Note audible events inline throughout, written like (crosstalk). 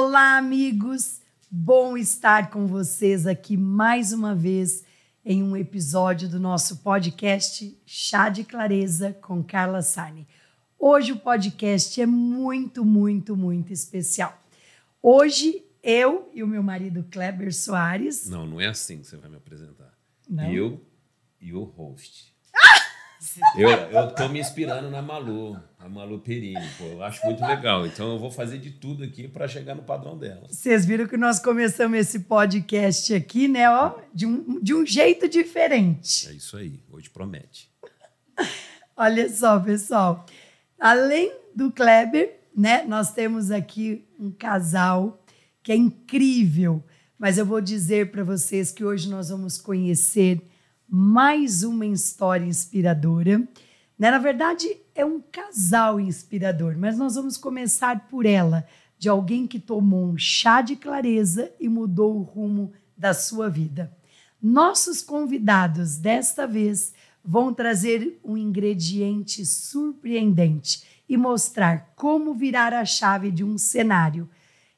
Olá, amigos! Bom estar com vocês aqui mais uma vez em um episódio do nosso podcast Chá de Clareza com Carla Sani. Hoje o podcast é muito, muito, muito especial. Hoje eu e o meu marido Kleber Soares. Não, não é assim que você vai me apresentar. Não? Eu e o host. Eu, eu tô me inspirando na Malu, a Malu Perini, pô. Eu acho muito legal. Então eu vou fazer de tudo aqui para chegar no padrão dela. Vocês viram que nós começamos esse podcast aqui, né? Ó, de um, de um jeito diferente. É isso aí, hoje promete. Olha só, pessoal. Além do Kleber, né? Nós temos aqui um casal que é incrível. Mas eu vou dizer para vocês que hoje nós vamos conhecer mais uma história inspiradora. Né? Na verdade, é um casal inspirador, mas nós vamos começar por ela, de alguém que tomou um chá de clareza e mudou o rumo da sua vida. Nossos convidados desta vez vão trazer um ingrediente surpreendente e mostrar como virar a chave de um cenário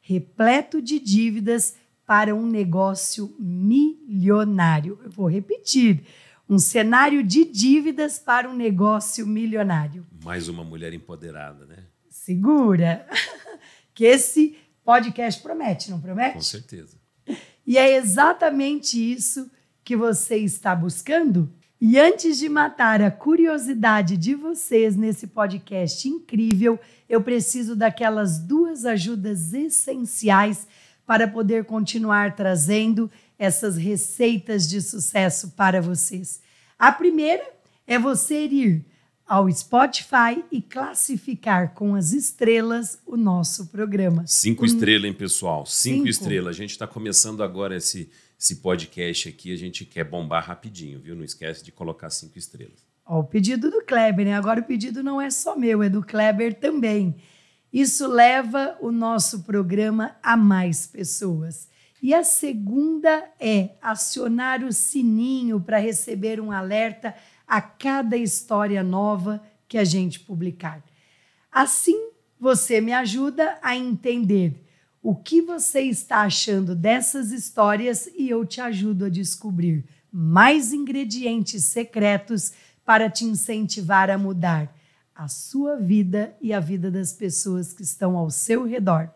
repleto de dívidas para um negócio milionário. Eu vou repetir. Um cenário de dívidas para um negócio milionário. Mais uma mulher empoderada, né? Segura. (laughs) que esse podcast promete, não promete? Com certeza. E é exatamente isso que você está buscando? E antes de matar a curiosidade de vocês nesse podcast incrível, eu preciso daquelas duas ajudas essenciais para poder continuar trazendo essas receitas de sucesso para vocês. A primeira é você ir ao Spotify e classificar com as estrelas o nosso programa. Cinco um... estrelas, hein, pessoal? Cinco, Cinco. estrelas. A gente está começando agora esse, esse podcast aqui, a gente quer bombar rapidinho, viu? Não esquece de colocar cinco estrelas. Ó, o pedido do Kleber, né? Agora o pedido não é só meu, é do Kleber também. Isso leva o nosso programa a mais pessoas. E a segunda é acionar o sininho para receber um alerta a cada história nova que a gente publicar. Assim, você me ajuda a entender o que você está achando dessas histórias e eu te ajudo a descobrir mais ingredientes secretos para te incentivar a mudar a sua vida e a vida das pessoas que estão ao seu redor.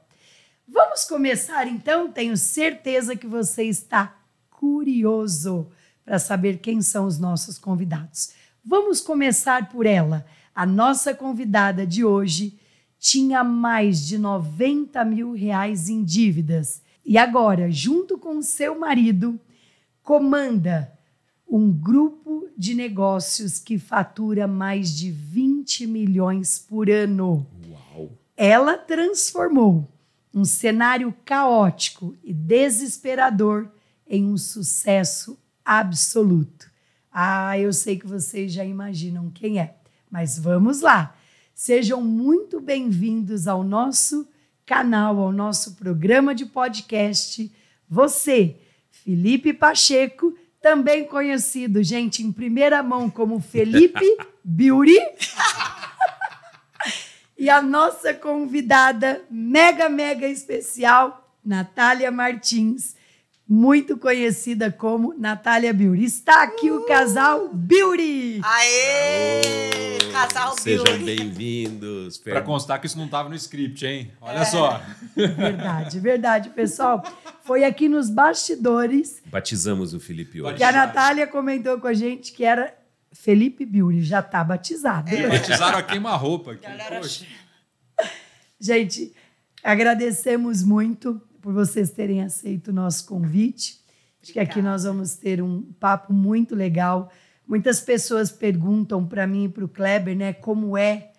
Vamos começar então? Tenho certeza que você está curioso para saber quem são os nossos convidados. Vamos começar por ela. A nossa convidada de hoje tinha mais de 90 mil reais em dívidas e agora, junto com seu marido, comanda um grupo de negócios que fatura mais de 20 milhões por ano. Uau. Ela transformou um cenário caótico e desesperador em um sucesso absoluto. Ah, eu sei que vocês já imaginam quem é, mas vamos lá. Sejam muito bem-vindos ao nosso canal, ao nosso programa de podcast. Você, Felipe Pacheco também conhecido, gente, em primeira mão como Felipe (laughs) Biuri. (laughs) e a nossa convidada mega, mega especial, Natália Martins muito conhecida como Natália Biuri. Está aqui uh! o casal Biuri! Aê! Aô, casal Biuri! Sejam bem-vindos! Para constar que isso não estava no script, hein? Olha é. só! Verdade, verdade, pessoal. Foi aqui nos bastidores. Batizamos o Felipe hoje. Que a Natália comentou com a gente que era Felipe Biuri, já está batizado. É. Batizaram a queima-roupa aqui. Galera... Gente, agradecemos muito por vocês terem aceito o nosso convite. Acho que aqui nós vamos ter um papo muito legal. Muitas pessoas perguntam para mim e para o Kleber, né, como é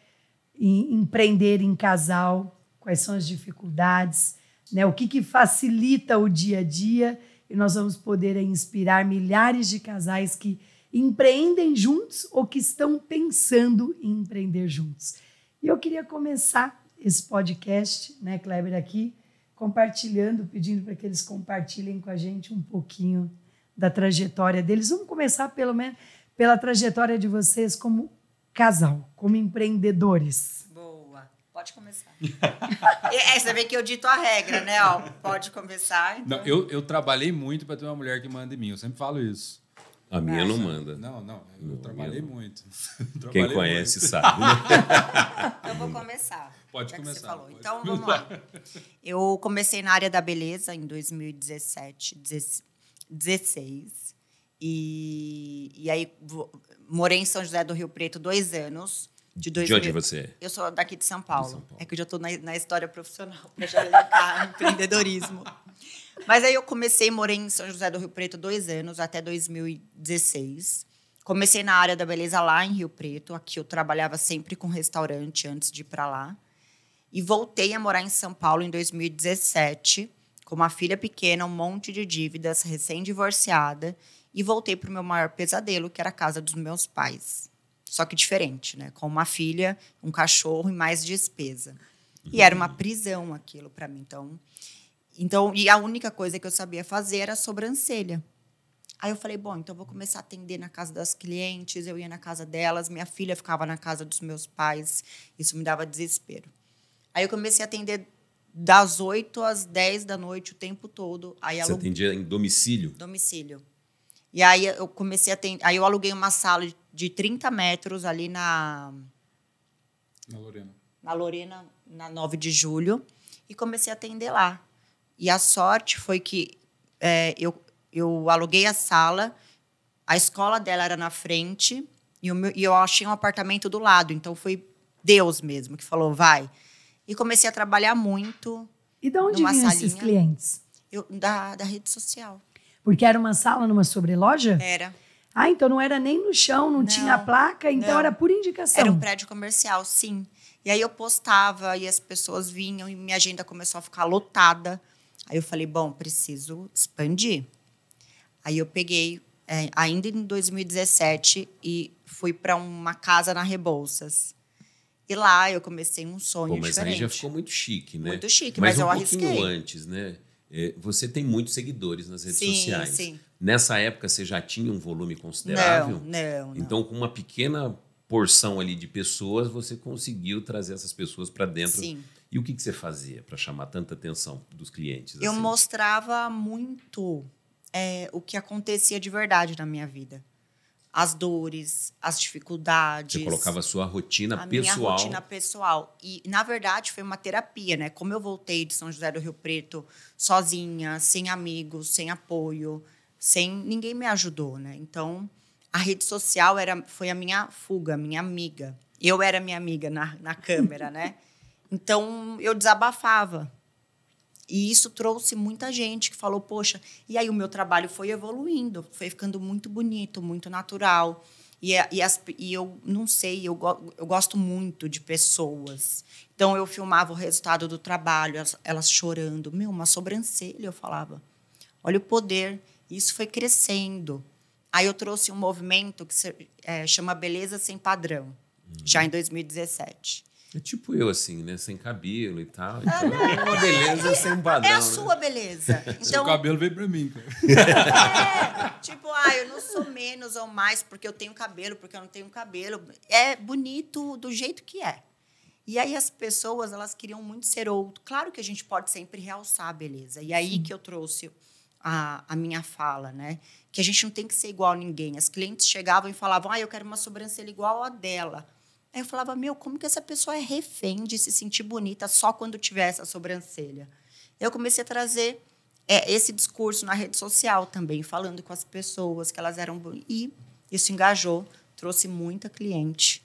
empreender em casal, quais são as dificuldades, né, o que, que facilita o dia a dia. E nós vamos poder inspirar milhares de casais que empreendem juntos ou que estão pensando em empreender juntos. E eu queria começar esse podcast, né, Kleber, aqui, compartilhando, pedindo para que eles compartilhem com a gente um pouquinho da trajetória deles. Vamos começar pelo menos pela trajetória de vocês como casal, como empreendedores. Boa, pode começar. (laughs) é, você vê que eu dito a regra, né? Ó, pode começar. Então... Não, eu, eu trabalhei muito para ter uma mulher que manda em mim, eu sempre falo isso. A minha não manda. Não, não, eu não, trabalhei muito. (laughs) Quem trabalhei conhece muito. sabe. Né? (laughs) eu vou começar. Pode Já é começar. Pode então, vamos lá. Eu comecei na área da beleza em 2017, 2016 E, e aí morei em São José do Rio Preto dois anos. De, de onde mil... você? É? Eu sou daqui de São Paulo. São Paulo. É que eu já estou na, na, história profissional, para já linkar (laughs) empreendedorismo. Mas aí eu comecei, morei em São José do Rio Preto dois anos, até 2016. Comecei na área da beleza lá em Rio Preto. Aqui eu trabalhava sempre com restaurante antes de ir para lá e voltei a morar em São Paulo em 2017, com uma filha pequena, um monte de dívidas, recém-divorciada, e voltei para o meu maior pesadelo, que era a casa dos meus pais. Só que diferente, né? Com uma filha, um cachorro e mais despesa. E era uma prisão aquilo para mim. Então, então, e a única coisa que eu sabia fazer era sobrancelha. Aí eu falei, bom, então vou começar a atender na casa das clientes, eu ia na casa delas, minha filha ficava na casa dos meus pais, isso me dava desespero. Aí eu comecei a atender das 8 às 10 da noite o tempo todo. Aí Você alug... atendia em domicílio? Domicílio. E aí eu comecei a atender. Aí eu aluguei uma sala de 30 metros ali na. Na Lorena. Na Lorena, na 9 de julho. E comecei a atender lá. E a sorte foi que é, eu, eu aluguei a sala, a escola dela era na frente, e, meu, e eu achei um apartamento do lado. Então foi Deus mesmo que falou: vai e comecei a trabalhar muito. E de onde vinham esses clientes? Eu, da, da rede social. Porque era uma sala numa sobreloja? Era. Ah, então não era nem no chão, não, não tinha placa, então não. era por indicação. Era um prédio comercial, sim. E aí eu postava e as pessoas vinham e minha agenda começou a ficar lotada. Aí eu falei, bom, preciso expandir. Aí eu peguei, é, ainda em 2017, e fui para uma casa na Rebouças. E lá eu comecei um sonho Pô, mas diferente. Mas aí já ficou muito chique, né? Muito chique, mas, mas um eu arrisquei. Mas um pouquinho antes, né? É, você tem muitos seguidores nas redes sim, sociais. Sim. sim Nessa época você já tinha um volume considerável? Não, não. Então, com uma pequena porção ali de pessoas, você conseguiu trazer essas pessoas para dentro. Sim. E o que, que você fazia para chamar tanta atenção dos clientes? Assim? Eu mostrava muito é, o que acontecia de verdade na minha vida as dores, as dificuldades. Você colocava a sua rotina a pessoal. Minha rotina pessoal. E, na verdade, foi uma terapia, né? Como eu voltei de São José do Rio Preto sozinha, sem amigos, sem apoio, sem. ninguém me ajudou, né? Então, a rede social era, foi a minha fuga, minha amiga. Eu era minha amiga na, na câmera, né? (laughs) Então, eu desabafava. E isso trouxe muita gente que falou, poxa, e aí o meu trabalho foi evoluindo, foi ficando muito bonito, muito natural. E, é, e, as, e eu não sei, eu, go, eu gosto muito de pessoas. Então eu filmava o resultado do trabalho, elas, elas chorando. Meu, uma sobrancelha, eu falava. Olha o poder. Isso foi crescendo. Aí eu trouxe um movimento que se, é, chama Beleza Sem Padrão, uhum. já em 2017. Hum. É tipo eu, assim, né? Sem cabelo e tal. ah, é uma beleza é, sem é padrão. É a né? sua né? beleza. (laughs) Então, Seu cabelo veio pra mim, cara. É, (laughs) tipo, ah, eu não sou menos ou mais porque eu tenho cabelo, porque eu não tenho cabelo. É bonito do jeito que é. E aí as pessoas, elas queriam muito ser outro. Claro que a gente pode sempre realçar a beleza. E aí Sim. que eu trouxe a, a minha fala, né? Que a gente não tem que ser igual a ninguém. As clientes chegavam e falavam, ah, eu quero uma sobrancelha igual a dela. Aí eu falava, meu, como que essa pessoa é refém de se sentir bonita só quando tiver essa sobrancelha? Eu comecei a trazer é, esse discurso na rede social também, falando com as pessoas que elas eram bonitas. E isso engajou, trouxe muita cliente.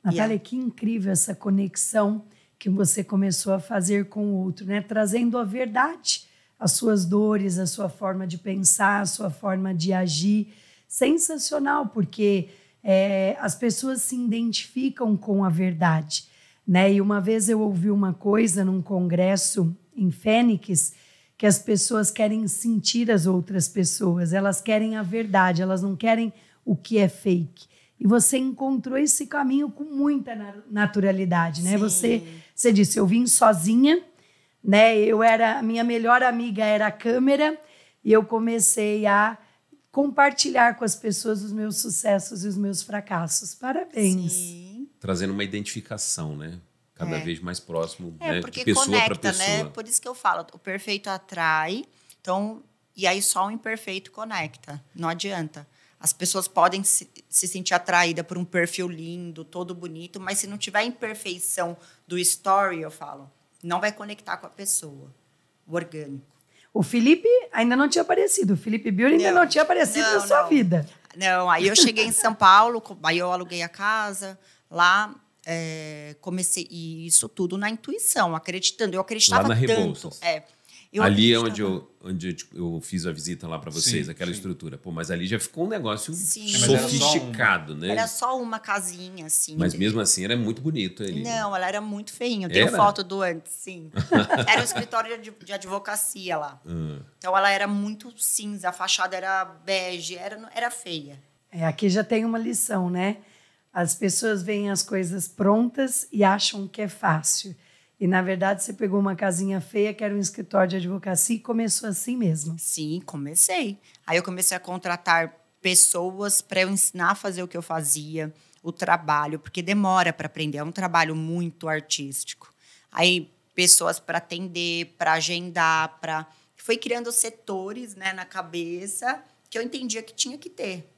Natália, que incrível essa conexão que você começou a fazer com o outro, né? Trazendo a verdade, as suas dores, a sua forma de pensar, a sua forma de agir. Sensacional, porque é, as pessoas se identificam com a verdade. Né? E uma vez eu ouvi uma coisa num congresso em Fênix, que as pessoas querem sentir as outras pessoas, elas querem a verdade, elas não querem o que é fake. E você encontrou esse caminho com muita naturalidade, né? Você, você disse, eu vim sozinha, né? Eu era minha melhor amiga era a câmera e eu comecei a compartilhar com as pessoas os meus sucessos e os meus fracassos. Parabéns. Sim. Trazendo uma identificação, né? Cada é. vez mais próximo é, né? de pessoa para né? pessoa. Né? Por isso que eu falo, o perfeito atrai, então, e aí só o imperfeito conecta. Não adianta. As pessoas podem se, se sentir atraídas por um perfil lindo, todo bonito, mas se não tiver imperfeição do story, eu falo, não vai conectar com a pessoa. O orgânico. O Felipe ainda não tinha aparecido, o Felipe Bill ainda não, não tinha aparecido não, na sua não. vida. Não, aí eu cheguei em São Paulo, aí eu aluguei a casa lá, é, comecei e isso tudo na intuição, acreditando. Eu acreditava lá na tanto. Rebouças. É, eu ali é onde eu, onde tipo, eu fiz a visita lá para vocês, sim, aquela sim. estrutura. Pô, mas ali já ficou um negócio sim. É, sofisticado, era um, né? Era só uma casinha, assim. Mas mesmo assim era muito bonito ali. Não, ela era muito feinha. Eu tenho era? foto do antes, sim. (laughs) era um escritório de, de advocacia lá. Hum. Então ela era muito cinza, a fachada era bege, era, era feia. É, aqui já tem uma lição, né? As pessoas veem as coisas prontas e acham que é fácil. E na verdade você pegou uma casinha feia, que era um escritório de advocacia, e começou assim mesmo. Sim, comecei. Aí eu comecei a contratar pessoas para eu ensinar a fazer o que eu fazia, o trabalho, porque demora para aprender, é um trabalho muito artístico. Aí pessoas para atender, para agendar, para foi criando setores, né, na cabeça que eu entendia que tinha que ter.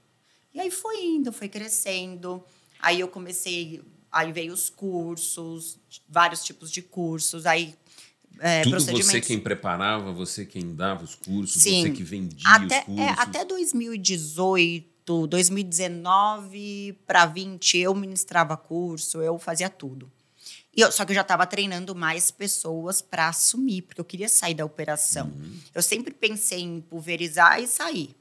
E aí foi indo, foi crescendo. Aí eu comecei Aí veio os cursos, vários tipos de cursos, aí é, Tudo você quem preparava, você quem dava os cursos, Sim. você que vendia até, os é, cursos. É, até 2018, 2019 para 20, eu ministrava curso, eu fazia tudo. E eu, só que eu já estava treinando mais pessoas para assumir, porque eu queria sair da operação. Uhum. Eu sempre pensei em pulverizar e sair.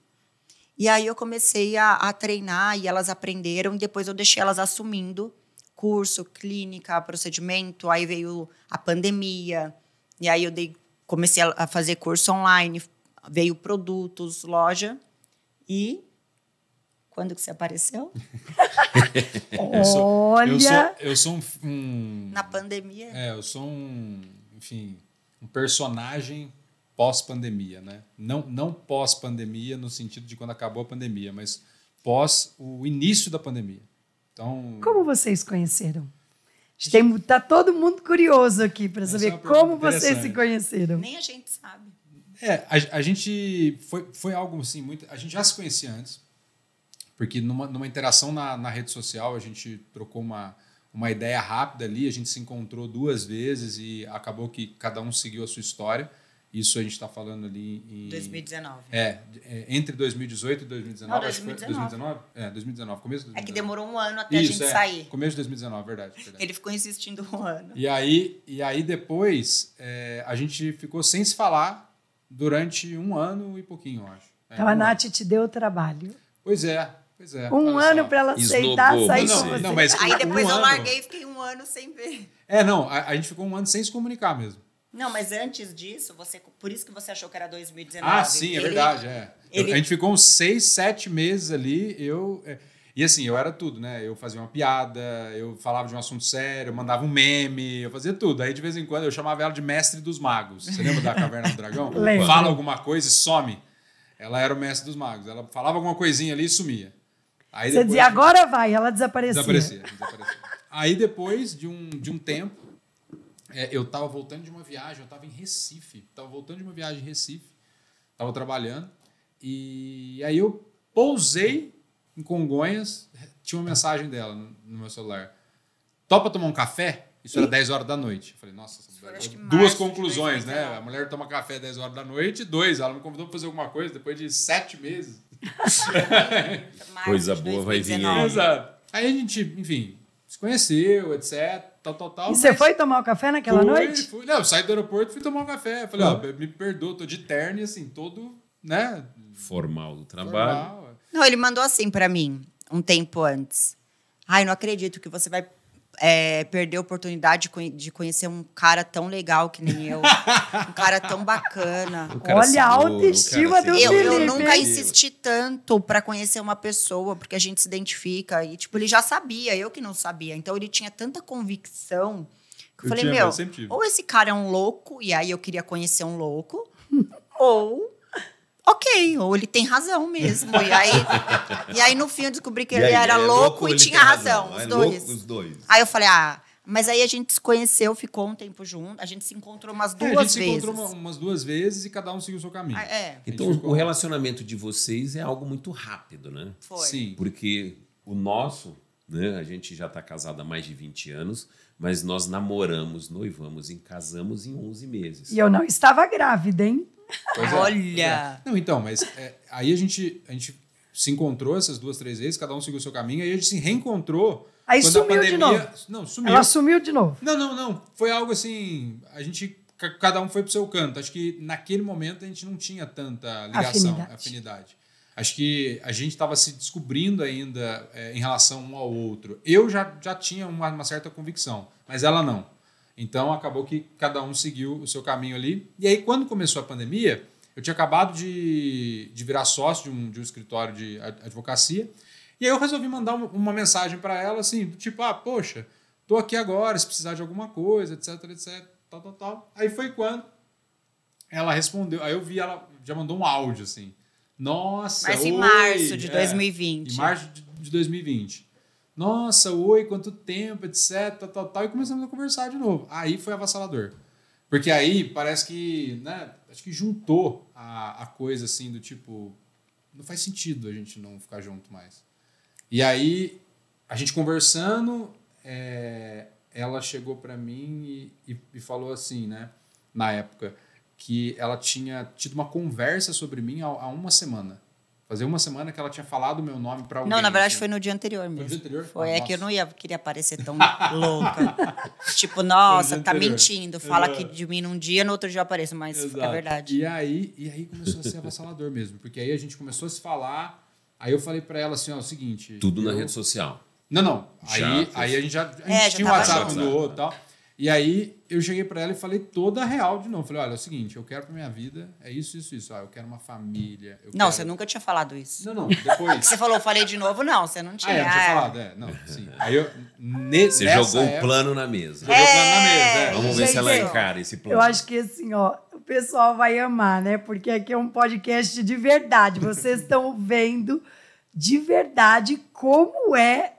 E aí eu comecei a, a treinar e elas aprenderam, e depois eu deixei elas assumindo curso, clínica, procedimento, aí veio a pandemia, e aí eu dei, comecei a fazer curso online, veio produtos, loja, e quando que você apareceu? (laughs) eu sou, Olha! Eu sou, eu sou um, um, Na pandemia? É, eu sou um, enfim, um personagem pós-pandemia, né? Não, não pós-pandemia no sentido de quando acabou a pandemia, mas pós o início da pandemia. Então, como vocês conheceram? Tem, tá todo mundo curioso aqui para é saber é como vocês se conheceram. Nem a gente sabe. É, a, a, gente foi, foi algo assim, muito, a gente já se conhecia antes, porque numa, numa interação na, na rede social a gente trocou uma, uma ideia rápida ali, a gente se encontrou duas vezes e acabou que cada um seguiu a sua história. Isso a gente está falando ali em. 2019. É, é, entre 2018 e 2019. Não, 2019. 2019? É, 2019, começo de 2019. É que demorou um ano até Isso, a gente é, sair. Começo de 2019, verdade, verdade, Ele ficou insistindo um ano. E aí, e aí depois é, a gente ficou sem se falar durante um ano e pouquinho, eu acho. É, então um a Nath ano. te deu o trabalho. Pois é, pois é. Um ano para ela aceitar Esnobou. sair não, não, você. Não, mas aí depois um eu ano... larguei e fiquei um ano sem ver. É, não, a, a gente ficou um ano sem se comunicar mesmo. Não, mas antes disso, você por isso que você achou que era 2019. Ah, sim, é verdade. É. Ele... Eu, a gente ficou uns seis, sete meses ali. Eu é, e assim, eu era tudo, né? Eu fazia uma piada, eu falava de um assunto sério, eu mandava um meme, eu fazia tudo. Aí de vez em quando eu chamava ela de mestre dos magos. Você lembra da Caverna do Dragão? (laughs) Fala alguma coisa e some. Ela era o mestre dos magos. Ela falava alguma coisinha ali e sumia. Aí você depois, dizia, agora vai, ela desaparecia. Desaparecia, desaparecia. Aí depois de um, de um tempo, é, eu estava voltando de uma viagem, eu estava em Recife. estava voltando de uma viagem em Recife, estava trabalhando. E aí eu pousei em Congonhas, tinha uma mensagem dela no, no meu celular. Topa tomar um café? Isso era 10 horas da noite. Eu falei, nossa, duas conclusões, né? A mulher toma café 10 horas da noite, e dois, ela me convidou para fazer alguma coisa depois de sete meses. (laughs) coisa boa vai vir aí. Exato. Aí a gente, enfim, se conheceu, etc tal, tal, tal. E você foi tomar o café naquela fui, noite? Fui, não, eu saí do aeroporto e fui tomar o café. Falei, ah. ó, me perdoa, tô de terno e assim, todo, né? Formal do trabalho. Formal. É. Não, ele mandou assim para mim, um tempo antes. Ai, não acredito que você vai é, perder a oportunidade de conhecer um cara tão legal que nem eu. (laughs) um cara tão bacana. Cara Olha a autoestima do Felipe. Eu, eu nunca insisti tanto para conhecer uma pessoa, porque a gente se identifica. E, tipo, ele já sabia, eu que não sabia. Então, ele tinha tanta convicção. que Eu, eu falei, tinha, meu, ou esse cara é um louco, e aí eu queria conhecer um louco, (laughs) ou ok, ou ele tem razão mesmo. E aí, e aí no fim eu descobri que e ele aí, era é louco, louco e tinha razão, razão. É os, é dois. os dois. Aí eu falei, ah. Mas aí a gente se conheceu, ficou um tempo junto, a gente se encontrou umas duas vezes. É, a gente vezes. se encontrou uma, umas duas vezes e cada um seguiu o seu caminho. é. Então o relacionamento de vocês é algo muito rápido, né? Foi. Sim. Porque o nosso, né? A gente já está casado há mais de 20 anos, mas nós namoramos, noivamos e casamos em 11 meses. E eu não estava grávida, hein? É. Olha! É. Não, então, mas é, aí a gente, a gente se encontrou essas duas, três vezes, cada um seguiu o seu caminho, aí a gente se reencontrou. Aí sumiu pandemia... de novo. Não, sumiu. Ela sumiu de novo. Não, não, não. Foi algo assim. A gente. Cada um foi pro seu canto. Acho que naquele momento a gente não tinha tanta ligação, afinidade. afinidade. Acho que a gente estava se descobrindo ainda é, em relação um ao outro. Eu já, já tinha uma, uma certa convicção, mas ela não. Então acabou que cada um seguiu o seu caminho ali. E aí, quando começou a pandemia, eu tinha acabado de, de virar sócio de um, de um escritório de advocacia. E aí eu resolvi mandar uma, uma mensagem para ela, assim, tipo, ah, poxa, tô aqui agora, se precisar de alguma coisa, etc, etc, tal, tal, tal. Aí foi quando ela respondeu, aí eu vi ela, já mandou um áudio, assim. Nossa, Mas em oi, março de é, 2020. Em março de 2020. Nossa, oi, quanto tempo, etc, tal, tal, tal. E começamos a conversar de novo. Aí foi avassalador. Porque aí parece que, né, acho que juntou a, a coisa assim do tipo, não faz sentido a gente não ficar junto mais. E aí, a gente conversando, é, ela chegou para mim e, e, e falou assim, né, na época, que ela tinha tido uma conversa sobre mim há, há uma semana. Fazer uma semana que ela tinha falado o meu nome para alguém. Não, na né, verdade assim. foi no dia anterior mesmo. Foi no dia anterior? Foi, ah, é nossa. que eu não ia, queria parecer tão louca. (laughs) tipo, nossa, tá mentindo. Fala é. que de mim num dia, no outro dia eu apareço, mas é Exato. é verdade. E aí, e aí começou a ser avassalador mesmo, porque aí a gente começou a se falar. Aí eu falei para ela assim, ó, o seguinte... Tudo eu... na rede social. Não, não. aí, aí a gente já a é, gente é, tinha o um WhatsApp junto. outro e tal. E aí eu cheguei para ela e falei toda a real de novo. Falei, olha, é o seguinte, eu quero para minha vida, é isso, isso, isso. Ah, eu quero uma família. não, quero... você nunca tinha falado isso. Não, não, depois. (laughs) você falou, falei de novo, não, você não tinha. Ah, é, não tinha é. falado, é. Não, sim. Aí eu. Ne, você jogou época, o plano na mesa. Jogou é, o plano na é. mesa, é. Vamos ver se ela encara esse plano. Eu acho que assim, ó, o pessoal vai amar, né? Porque aqui é um podcast de verdade. Vocês (laughs) estão vendo de verdade como é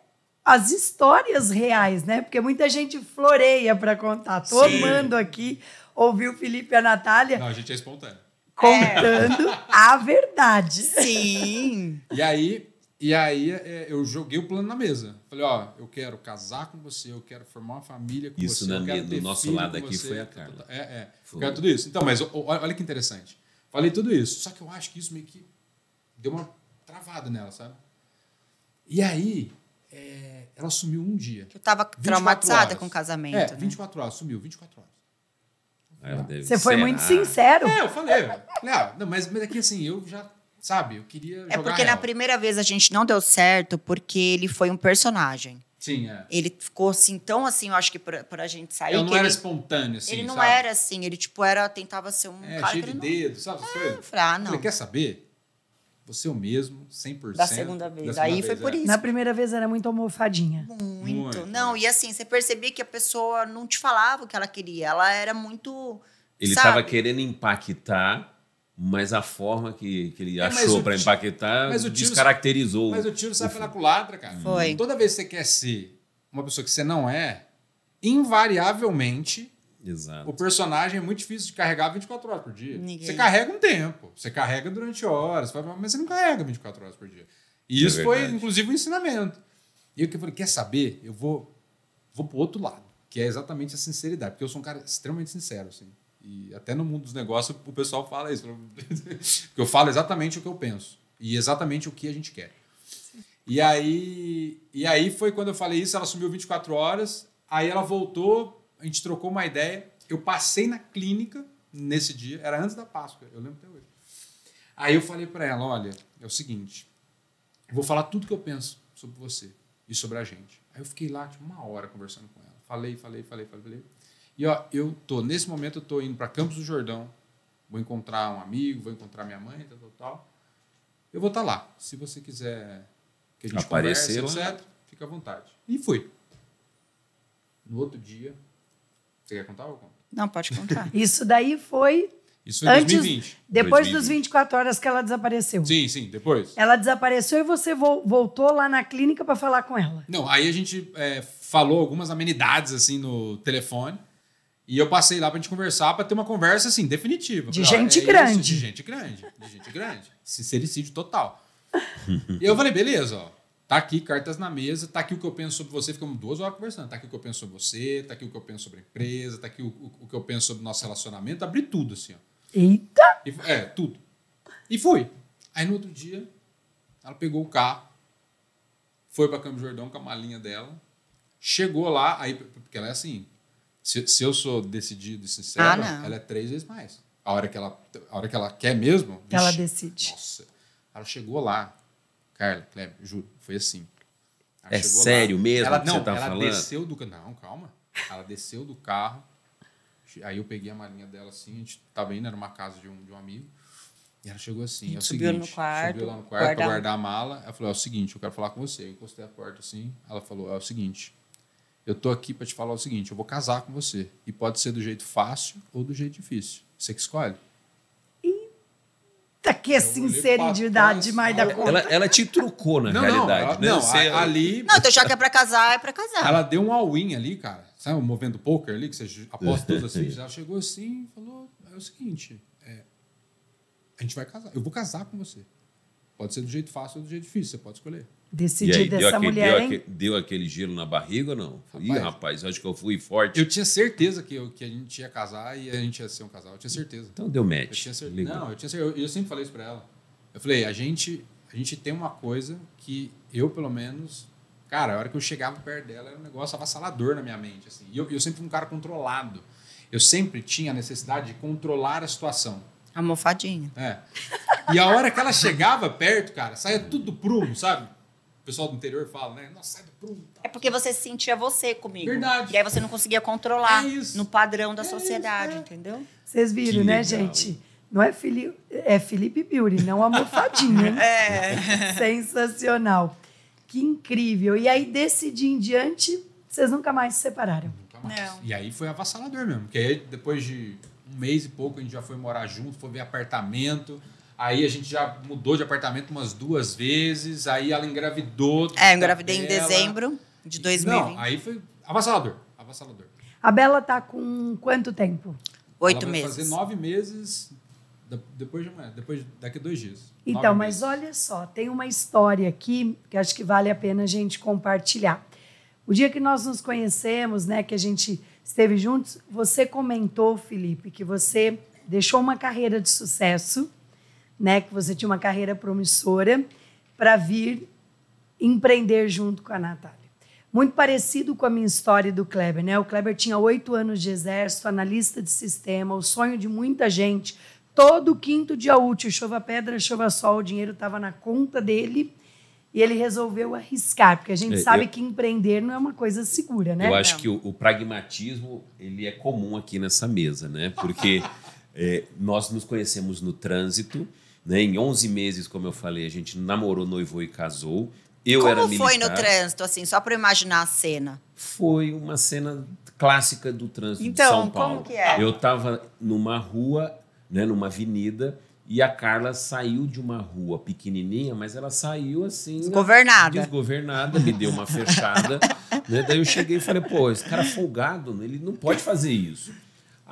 as histórias reais, né? Porque muita gente floreia para contar. Tô Sim. amando aqui ouvir o Felipe e a Natália. Não, a gente é espontâneo. Contando é. a verdade. Sim. e aí, e aí é, eu joguei o plano na mesa. Falei, ó, eu quero casar com você, eu quero formar uma família com isso você. Isso do nosso lado aqui você, foi a Carla. É, é. Foi. quero tudo isso. Então, mas olha que interessante. Falei tudo isso. Só que eu acho que isso meio que deu uma travada nela, sabe? E aí, é, ela sumiu um dia. Eu estava traumatizada horas. com o casamento. É, 24 né? horas, sumiu, 24 horas. Você foi muito sincero. É, eu falei. não, mas, mas aqui é assim, eu já sabe? Eu queria. É porque na primeira vez a gente não deu certo porque ele foi um personagem. Sim, é. Ele ficou assim, tão assim, eu acho que pra, pra gente sair. Eu não era ele, espontâneo, assim. Ele não sabe? era assim, ele tipo era, tentava ser um. É, cara cheio de não... dedo, sabe? É, falei, ah, não. Ele quer saber? Você é o mesmo, 100%. Da segunda vez. Da Aí foi por é. isso. Na primeira vez era muito almofadinha. Muito. muito. Não, e assim, você percebia que a pessoa não te falava o que ela queria. Ela era muito. Ele estava querendo impactar, mas a forma que, que ele é, achou para impactar mas o tiro, descaracterizou. Mas o tiro saiu pela culatra, cara. Foi. Toda vez que você quer ser uma pessoa que você não é, invariavelmente Exato. O personagem é muito difícil de carregar 24 horas por dia. Ninguém. Você carrega um tempo, você carrega durante horas, mas você não carrega 24 horas por dia. E é isso foi, inclusive, um ensinamento. E eu que falei, quer saber? Eu vou, vou pro outro lado, que é exatamente a sinceridade, porque eu sou um cara extremamente sincero, assim. E até no mundo dos negócios o pessoal fala isso. (laughs) Porque eu falo exatamente o que eu penso e exatamente o que a gente quer. E aí, e aí foi quando eu falei isso, ela sumiu 24 horas, aí ela voltou a gente trocou uma ideia. Eu passei na clínica nesse dia, era antes da Páscoa, eu lembro até hoje. Aí eu falei para ela: olha, é o seguinte, eu vou falar tudo que eu penso sobre você e sobre a gente. Aí eu fiquei lá tipo, uma hora conversando com ela. Falei, falei, falei, falei, falei. E ó, eu tô, nesse momento eu tô indo para Campos do Jordão, vou encontrar um amigo, vou encontrar minha mãe, tal, tal, tal. Eu vou estar tá lá. Se você quiser que a gente aparecer, tudo etc, fica à vontade. E fui. No outro dia, você quer contar ou conta? Não, pode (laughs) contar. Isso daí foi. Isso foi antes, 2020. Depois 2020. dos 24 horas que ela desapareceu. Sim, sim, depois. Ela desapareceu e você voltou lá na clínica para falar com ela. Não, aí a gente é, falou algumas amenidades assim no telefone. E eu passei lá pra gente conversar, pra ter uma conversa, assim, definitiva. De falei, gente é grande. Isso, de gente grande. De gente grande. Sincericídio total. (laughs) e eu falei, beleza, ó. Tá aqui, cartas na mesa, tá aqui o que eu penso sobre você, ficamos duas horas conversando. Tá aqui o que eu penso sobre você, tá aqui o que eu penso sobre a empresa, tá aqui o, o, o que eu penso sobre o nosso relacionamento. Abri tudo, assim, ó. Eita! E, é, tudo. E fui. Aí no outro dia, ela pegou o carro, foi para Campo Jordão com a malinha dela, chegou lá, aí, porque ela é assim, se, se eu sou decidido e sincero, ah, ela é três vezes mais. A hora que ela, a hora que ela quer mesmo. Vixe, ela decide. Nossa. Ela chegou lá, Carla, Kleber, juro. Foi assim. Ela é sério lá, mesmo ela, que não, você tá ela falando? Desceu do, não, calma. Ela desceu do carro. Aí eu peguei a malinha dela assim, a gente tava indo, era uma casa de um, de um amigo. E ela chegou assim, é o subiu seguinte, no quarto, subiu lá no quarto guarda... pra guardar a mala. Ela falou, é o seguinte, eu quero falar com você. Eu encostei a porta assim, ela falou, é o seguinte, eu tô aqui para te falar o seguinte, eu vou casar com você. E pode ser do jeito fácil ou do jeito difícil. Você que escolhe. Puta que sinceridade demais da conta. Ela, ela te trucou, na não, realidade. Não, né? não é- ali. Não, então já que é pra casar, é pra casar. Ela deu um all-in ali, cara. Sabe, o movendo poker ali, que você aposta todas as assim? (laughs) Ela chegou assim e falou: é o seguinte, é, a gente vai casar. Eu vou casar com você. Pode ser do jeito fácil ou do jeito difícil, você pode escolher. Decidir essa aquele, mulher, deu, aquele, deu aquele gelo na barriga ou não? Rapaz, Ih, rapaz, acho que eu fui forte. Eu tinha certeza que, eu, que a gente ia casar e a gente ia ser um casal. Eu tinha certeza. Então deu match. Eu tinha certeza. Não, eu, tinha certeza, eu, eu sempre falei isso pra ela. Eu falei, a gente, a gente tem uma coisa que eu, pelo menos, cara, a hora que eu chegava perto dela era um negócio avassalador na minha mente. Assim. E eu, eu sempre fui um cara controlado. Eu sempre tinha a necessidade de controlar a situação. A mofadinha. É. E a hora que ela chegava perto, cara, saia tudo do prumo, sabe? O pessoal do interior fala, né? Nossa, sai do prumo. Tá. É porque você se sentia você comigo. Verdade. E aí você não conseguia controlar é no padrão da é sociedade, isso, é. entendeu? Vocês viram, que né, legal. gente? Não é Felipe, é Felipe Beauty, não a mofadinha. (laughs) é. (laughs) Sensacional. Que incrível. E aí, desse dia em diante, vocês nunca mais se separaram. Nunca mais. Não. E aí foi avassalador mesmo. Porque aí, depois de um mês e pouco, a gente já foi morar junto, foi ver apartamento. Aí a gente já mudou de apartamento umas duas vezes. Aí ela engravidou. É, engravidei em dezembro de 2020. Não, aí foi avassalador. Avassalador. A Bela tá com quanto tempo? Oito meses. Vai fazer nove meses depois de amanhã, depois daqui a dois dias. Então, mas meses. olha só, tem uma história aqui que acho que vale a pena a gente compartilhar. O dia que nós nos conhecemos, né, que a gente esteve juntos, você comentou, Felipe, que você deixou uma carreira de sucesso né, que você tinha uma carreira promissora, para vir empreender junto com a Natália. Muito parecido com a minha história do Kleber, né? O Kleber tinha oito anos de exército, analista de sistema, o sonho de muita gente. Todo quinto dia útil, chova pedra, chova sol, o dinheiro estava na conta dele. E ele resolveu arriscar, porque a gente é, sabe eu, que empreender não é uma coisa segura, né? Eu acho que o, o, pragmatismo ele é comum aqui nessa mesa, né? Porque é, (laughs) nós nos conhecemos no trânsito né? Em 11 meses, como eu falei, a gente namorou, noivou e casou. Eu como era militar. foi no trânsito, assim, só para imaginar a cena? Foi uma cena clássica do trânsito então, de São Paulo. Então, como que é? Eu estava numa rua, né, numa avenida, e a Carla saiu de uma rua pequenininha, mas ela saiu assim... Desgovernada. Desgovernada, me deu uma (laughs) fechada. né? Daí eu cheguei e falei, pô, esse cara folgado, né, ele não pode fazer isso.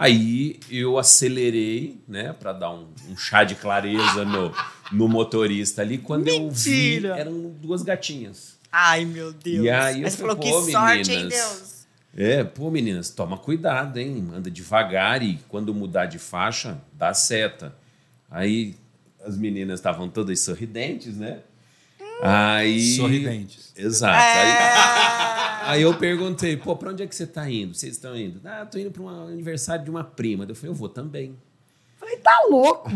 Aí eu acelerei, né, para dar um, um, chá de clareza no, no motorista ali. Quando Mentira. eu vi, eram duas gatinhas. Ai, meu Deus. E aí Mas eu falei, que sorte, meninas, hein, Deus. É, pô, meninas, toma cuidado, hein? Anda devagar e quando mudar de faixa, dá seta. Aí as meninas estavam todas sorridentes, né? Hum. Aí... Sorridentes. Exato. É... Aí... Aí eu perguntei, pô, pra onde é que você tá indo? Vocês estão indo? Ah, tô indo pra um aniversário de uma prima. Eu falei, eu vou também. Falei, tá louco?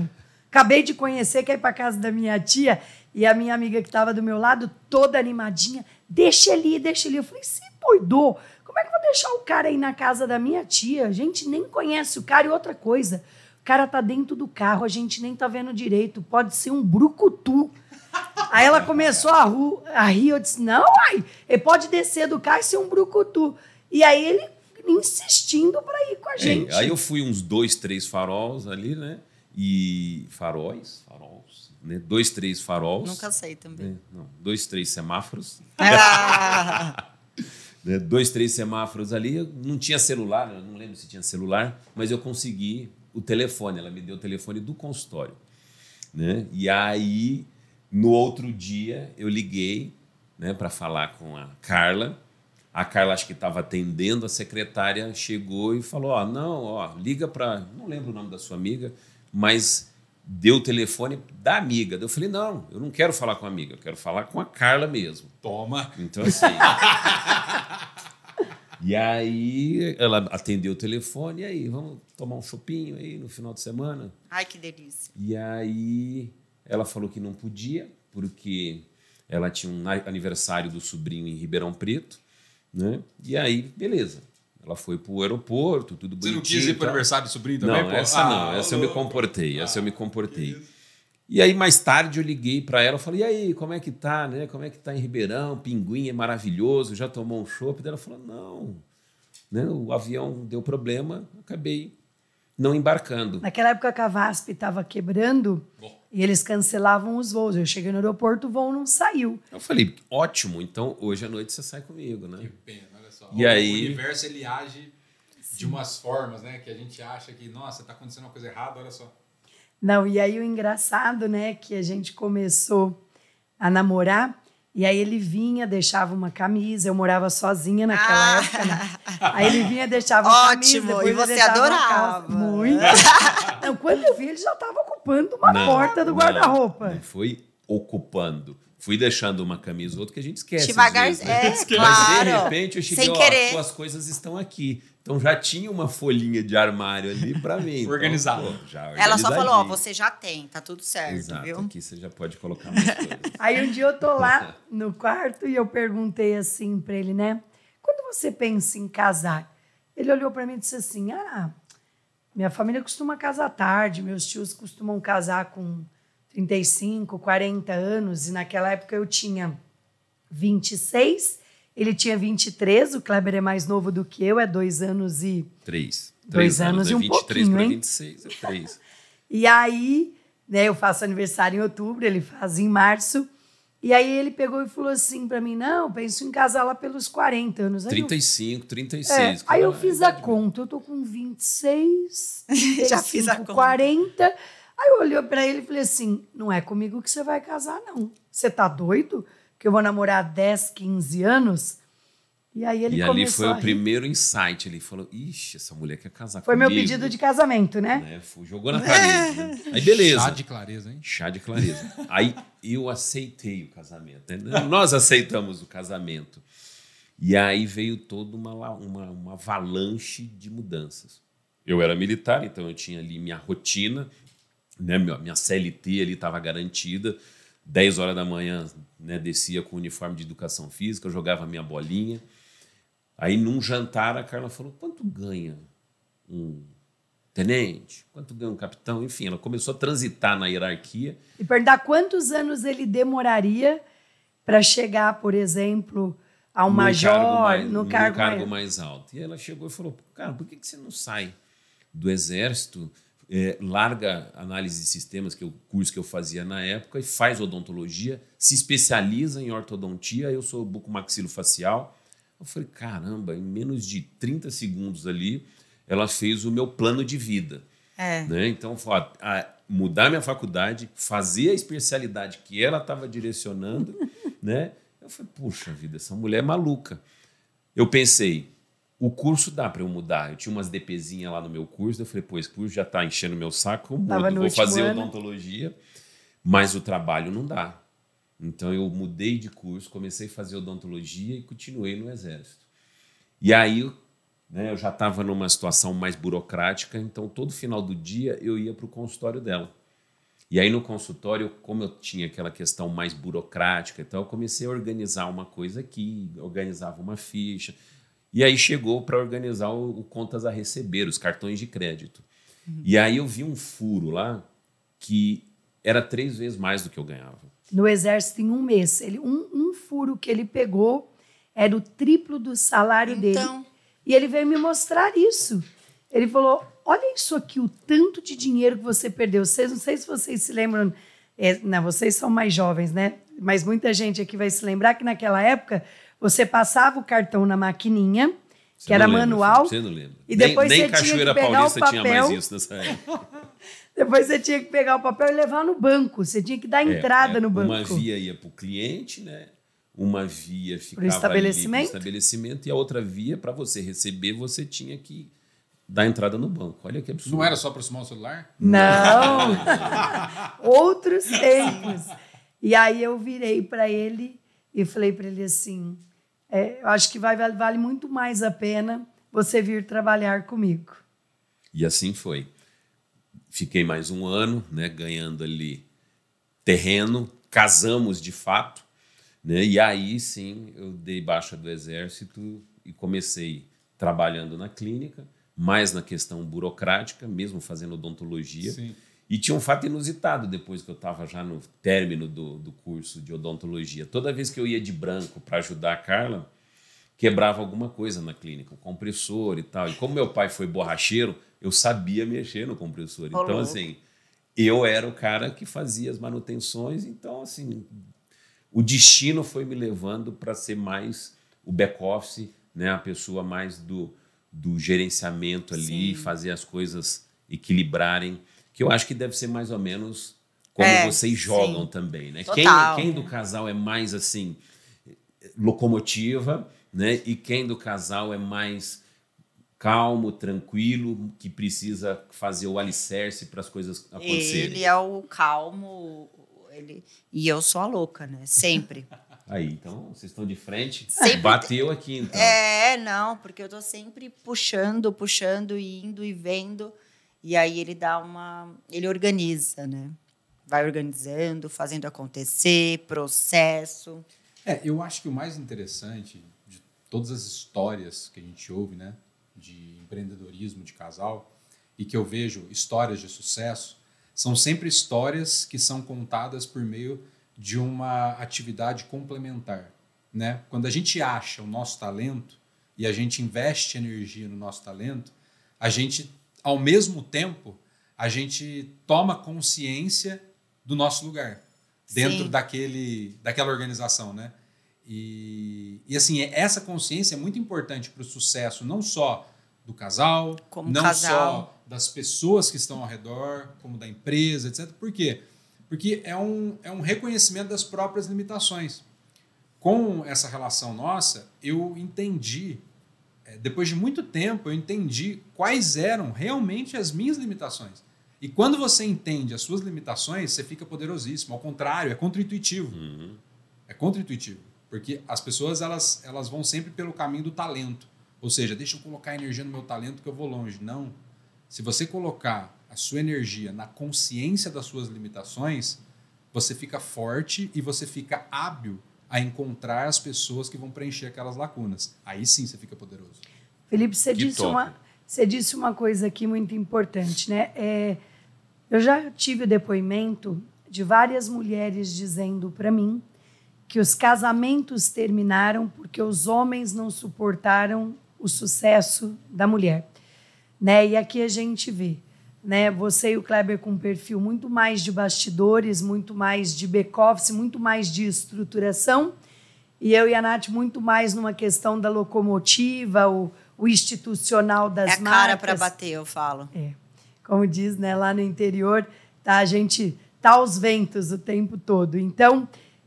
Acabei de conhecer, quer é ir pra casa da minha tia e a minha amiga que tava do meu lado, toda animadinha, deixa ele ir, deixa ele ir. Eu falei, se doidou, como é que eu vou deixar o cara aí na casa da minha tia? A gente nem conhece o cara e outra coisa. O cara tá dentro do carro, a gente nem tá vendo direito. Pode ser um brucutu Aí ela começou a, ru, a rir. Eu disse: Não, ai, ele pode descer do carro e ser um brucutu. E aí ele insistindo para ir com a é, gente. aí eu fui uns dois, três faróis ali, né? E faróis, faróis, né? Dois, três faróis. Nunca sei também. Né? Não, dois, três semáforos. Ah. (laughs) né? Dois, três semáforos ali. não tinha celular, não lembro se tinha celular, mas eu consegui o telefone. Ela me deu o telefone do consultório, né? E aí no outro dia, eu liguei né, para falar com a Carla. A Carla, acho que estava atendendo, a secretária chegou e falou: Ó, oh, não, ó, liga para. Não lembro o nome da sua amiga, mas deu o telefone da amiga. Eu falei: não, eu não quero falar com a amiga, eu quero falar com a Carla mesmo. Toma! Então assim. E aí ela atendeu o telefone, e aí, vamos tomar um chopinho aí no final de semana? Ai, que delícia. E aí ela falou que não podia, porque ela tinha um aniversário do sobrinho em Ribeirão Preto, né? E aí, beleza. Ela foi pro aeroporto, tudo bonitinho. Você não quis ir pro aniversário do sobrinho também? Não, pô? essa ah, não. Essa eu me comportei, ah, essa eu me comportei. E aí, mais tarde, eu liguei para ela, falei, e aí, como é que tá, né? Como é que tá em Ribeirão? Pinguim é maravilhoso, já tomou um chopp? Ela falou, não, né? o avião deu problema, acabei não embarcando. Naquela época, a Cavasp estava quebrando... Bom e eles cancelavam os voos. Eu cheguei no aeroporto, o voo não saiu. Eu falei, ótimo, então hoje à noite você sai comigo, né? Que pena, olha só. E o aí... universo, ele age de umas formas, né? Que a gente acha que, nossa, tá acontecendo uma coisa errada, olha só. Não, e aí o engraçado, né? Que a gente começou a namorar... E aí ele vinha, deixava uma camisa, eu morava sozinha naquela ah. época. Né? Aí ele vinha, deixava uma Ótimo, camisa. Ótimo, e você adorava. Muito. (laughs) Não, quando eu vi, ele já estava com ocupando uma não, porta do guarda-roupa. Não fui ocupando. Fui deixando uma camisa ou outra que a gente esquece. Devagar, vezes, né? é, Mas claro. de repente eu cheguei, Sem querer. ó, as coisas estão aqui. Então já tinha uma folhinha de armário ali para mim. Então, Organizado. Pô, Ela só falou, ó, você já tem, tá tudo certo, Exato, viu? aqui você já pode colocar mais coisas. (laughs) Aí um dia eu tô lá (laughs) no quarto e eu perguntei assim para ele, né? Quando você pensa em casar? Ele olhou para mim e disse assim, ah, minha família costuma casar tarde, meus tios costumam casar com 35, 40 anos, e naquela época eu tinha 26, ele tinha 23, o Kleber é mais novo do que eu, é dois anos e. Três. Dois anos, anos e é um 23 pouquinho. 23 para 26, é três. (laughs) e aí, né, eu faço aniversário em outubro, ele faz em março. E aí ele pegou e falou assim para mim: não, penso em casar lá pelos 40 anos. Aí 35, 36. É, aí eu fiz a conta, eu tô com 26, 35, (laughs) já fiz a conta. 40. Aí eu olhei para ele e falei assim: não é comigo que você vai casar, não. Você tá doido? Que eu vou namorar 10, 15 anos? E aí ele e ali foi o primeiro insight. Ele falou: Ixi, essa mulher quer casar foi comigo. Foi meu pedido de casamento, né? né? Jogou na parede. É. Né? Aí beleza. Chá de clareza, hein? Chá de clareza. aí eu aceitei o casamento. Né? Nós aceitamos o casamento. E aí veio toda uma, uma, uma avalanche de mudanças. Eu era militar, então eu tinha ali minha rotina, né? minha CLT ali estava garantida. 10 horas da manhã né, descia com o uniforme de educação física, jogava minha bolinha. Aí, num jantar, a Carla falou: quanto ganha um tenente? Quanto ganha um capitão? Enfim, ela começou a transitar na hierarquia. E perguntar quantos anos ele demoraria para chegar, por exemplo, ao no major, cargo mais, no, no cargo, cargo mais... alto. E ela chegou e falou: Cara, por que, você não sai do exército, é, larga análise de sistemas, que é o curso que eu fazia na época, e faz odontologia, se especializa em ortodontia? Eu sou bucomaxilofacial eu falei, caramba, em menos de 30 segundos ali, ela fez o meu plano de vida. É. Né? Então, ah, mudar minha faculdade, fazer a especialidade que ela estava direcionando, (laughs) né? Eu falei, puxa vida, essa mulher é maluca. Eu pensei, o curso dá para eu mudar. Eu tinha umas DPzinhas lá no meu curso, eu falei, pô, esse curso já está enchendo meu saco, eu mudo, vou fazer ano. odontologia, mas o trabalho não dá. Então eu mudei de curso, comecei a fazer odontologia e continuei no exército. E aí né, eu já estava numa situação mais burocrática, então todo final do dia eu ia para o consultório dela. E aí no consultório, como eu tinha aquela questão mais burocrática, então eu comecei a organizar uma coisa aqui, organizava uma ficha. E aí chegou para organizar o, o, contas a receber, os cartões de crédito. Uhum. E aí eu vi um furo lá que era três vezes mais do que eu ganhava no exército em um mês. Ele, um, um furo que ele pegou era o triplo do salário então... dele. E ele veio me mostrar isso. Ele falou: Olha isso aqui, o tanto de dinheiro que você perdeu. Vocês, não sei se vocês se lembram, é, não, vocês são mais jovens, né? Mas muita gente aqui vai se lembrar que naquela época você passava o cartão na maquininha, você que era lembra, manual. Você não lembra. E depois nem, nem você Cachoeira tinha que pegar Paulista o papel. tinha mais isso nessa época. (laughs) Depois você tinha que pegar o papel e levar no banco. Você tinha que dar é, entrada é, no banco. Uma via ia para o cliente, né? Uma via ficava pro estabelecimento. Ali estabelecimento e a outra via para você receber você tinha que dar entrada no banco. Olha que absurdo. Não era só aproximar o celular? Não. (laughs) Outros tempos. E aí eu virei para ele e falei para ele assim: é, eu acho que vai, vale muito mais a pena você vir trabalhar comigo. E assim foi. Fiquei mais um ano, né, ganhando ali terreno, casamos de fato, né? E aí sim eu dei baixa do exército e comecei trabalhando na clínica, mais na questão burocrática, mesmo fazendo odontologia. Sim. E tinha um fato inusitado depois que eu estava já no término do, do curso de odontologia. Toda vez que eu ia de branco para ajudar a Carla, quebrava alguma coisa na clínica, o compressor e tal. E como meu pai foi borracheiro, eu sabia mexer no compressor. Então, assim, eu era o cara que fazia as manutenções. Então, assim, o destino foi me levando para ser mais o back-office, né? a pessoa mais do, do gerenciamento ali, Sim. fazer as coisas equilibrarem. Que eu acho que deve ser mais ou menos como é, vocês jogam sim. também, né? Total. Quem, quem do casal é mais assim, locomotiva né? E quem do casal é mais calmo, tranquilo, que precisa fazer o alicerce para as coisas acontecerem. Ele é o calmo, ele e eu sou a louca, né? Sempre. (laughs) Aí, então, vocês estão de frente. Sempre... Bateu aqui, então. É, não, porque eu estou sempre puxando, puxando indo e vendo. E aí ele dá uma. Ele organiza, né? Vai organizando, fazendo acontecer, processo. É, eu acho que o mais interessante todas as histórias que a gente ouve, né, de empreendedorismo de casal e que eu vejo histórias de sucesso, são sempre histórias que são contadas por meio de uma atividade complementar, né? Quando a gente acha o nosso talento e a gente investe energia no nosso talento, a gente ao mesmo tempo a gente toma consciência do nosso lugar dentro Sim. daquele daquela organização, né? E, e assim, é, essa consciência é muito importante para o sucesso, não só do casal, como não casal. só das pessoas que estão ao redor, como da empresa, etc. Por quê? Porque é um, é um reconhecimento das próprias limitações. Com essa relação nossa, eu entendi, é, depois de muito tempo, eu entendi quais eram realmente as minhas limitações. E quando você entende as suas limitações, você fica poderosíssimo. Ao contrário, é contraintuitivo. Uhum. É contra-intuitivo. Porque as pessoas elas, elas vão sempre pelo caminho do talento. Ou seja, deixa eu colocar energia no meu talento que eu vou longe. Não. Se você colocar a sua energia na consciência das suas limitações, você fica forte e você fica hábil a encontrar as pessoas que vão preencher aquelas lacunas. Aí sim você fica poderoso. Felipe, você, disse uma, você disse uma coisa aqui muito importante, né? É, eu já tive o depoimento de várias mulheres dizendo para mim que os casamentos terminaram porque os homens não suportaram o sucesso da mulher. Né? E aqui a gente vê, né? Você e o Kleber com um perfil muito mais de bastidores, muito mais de back-office, muito mais de estruturação, e eu e a Nath muito mais numa questão da locomotiva, o, o institucional das marcas. É a marcas. cara para bater, eu falo. É. Como diz, né, lá no interior, tá, a gente tá aos ventos o tempo todo. Então,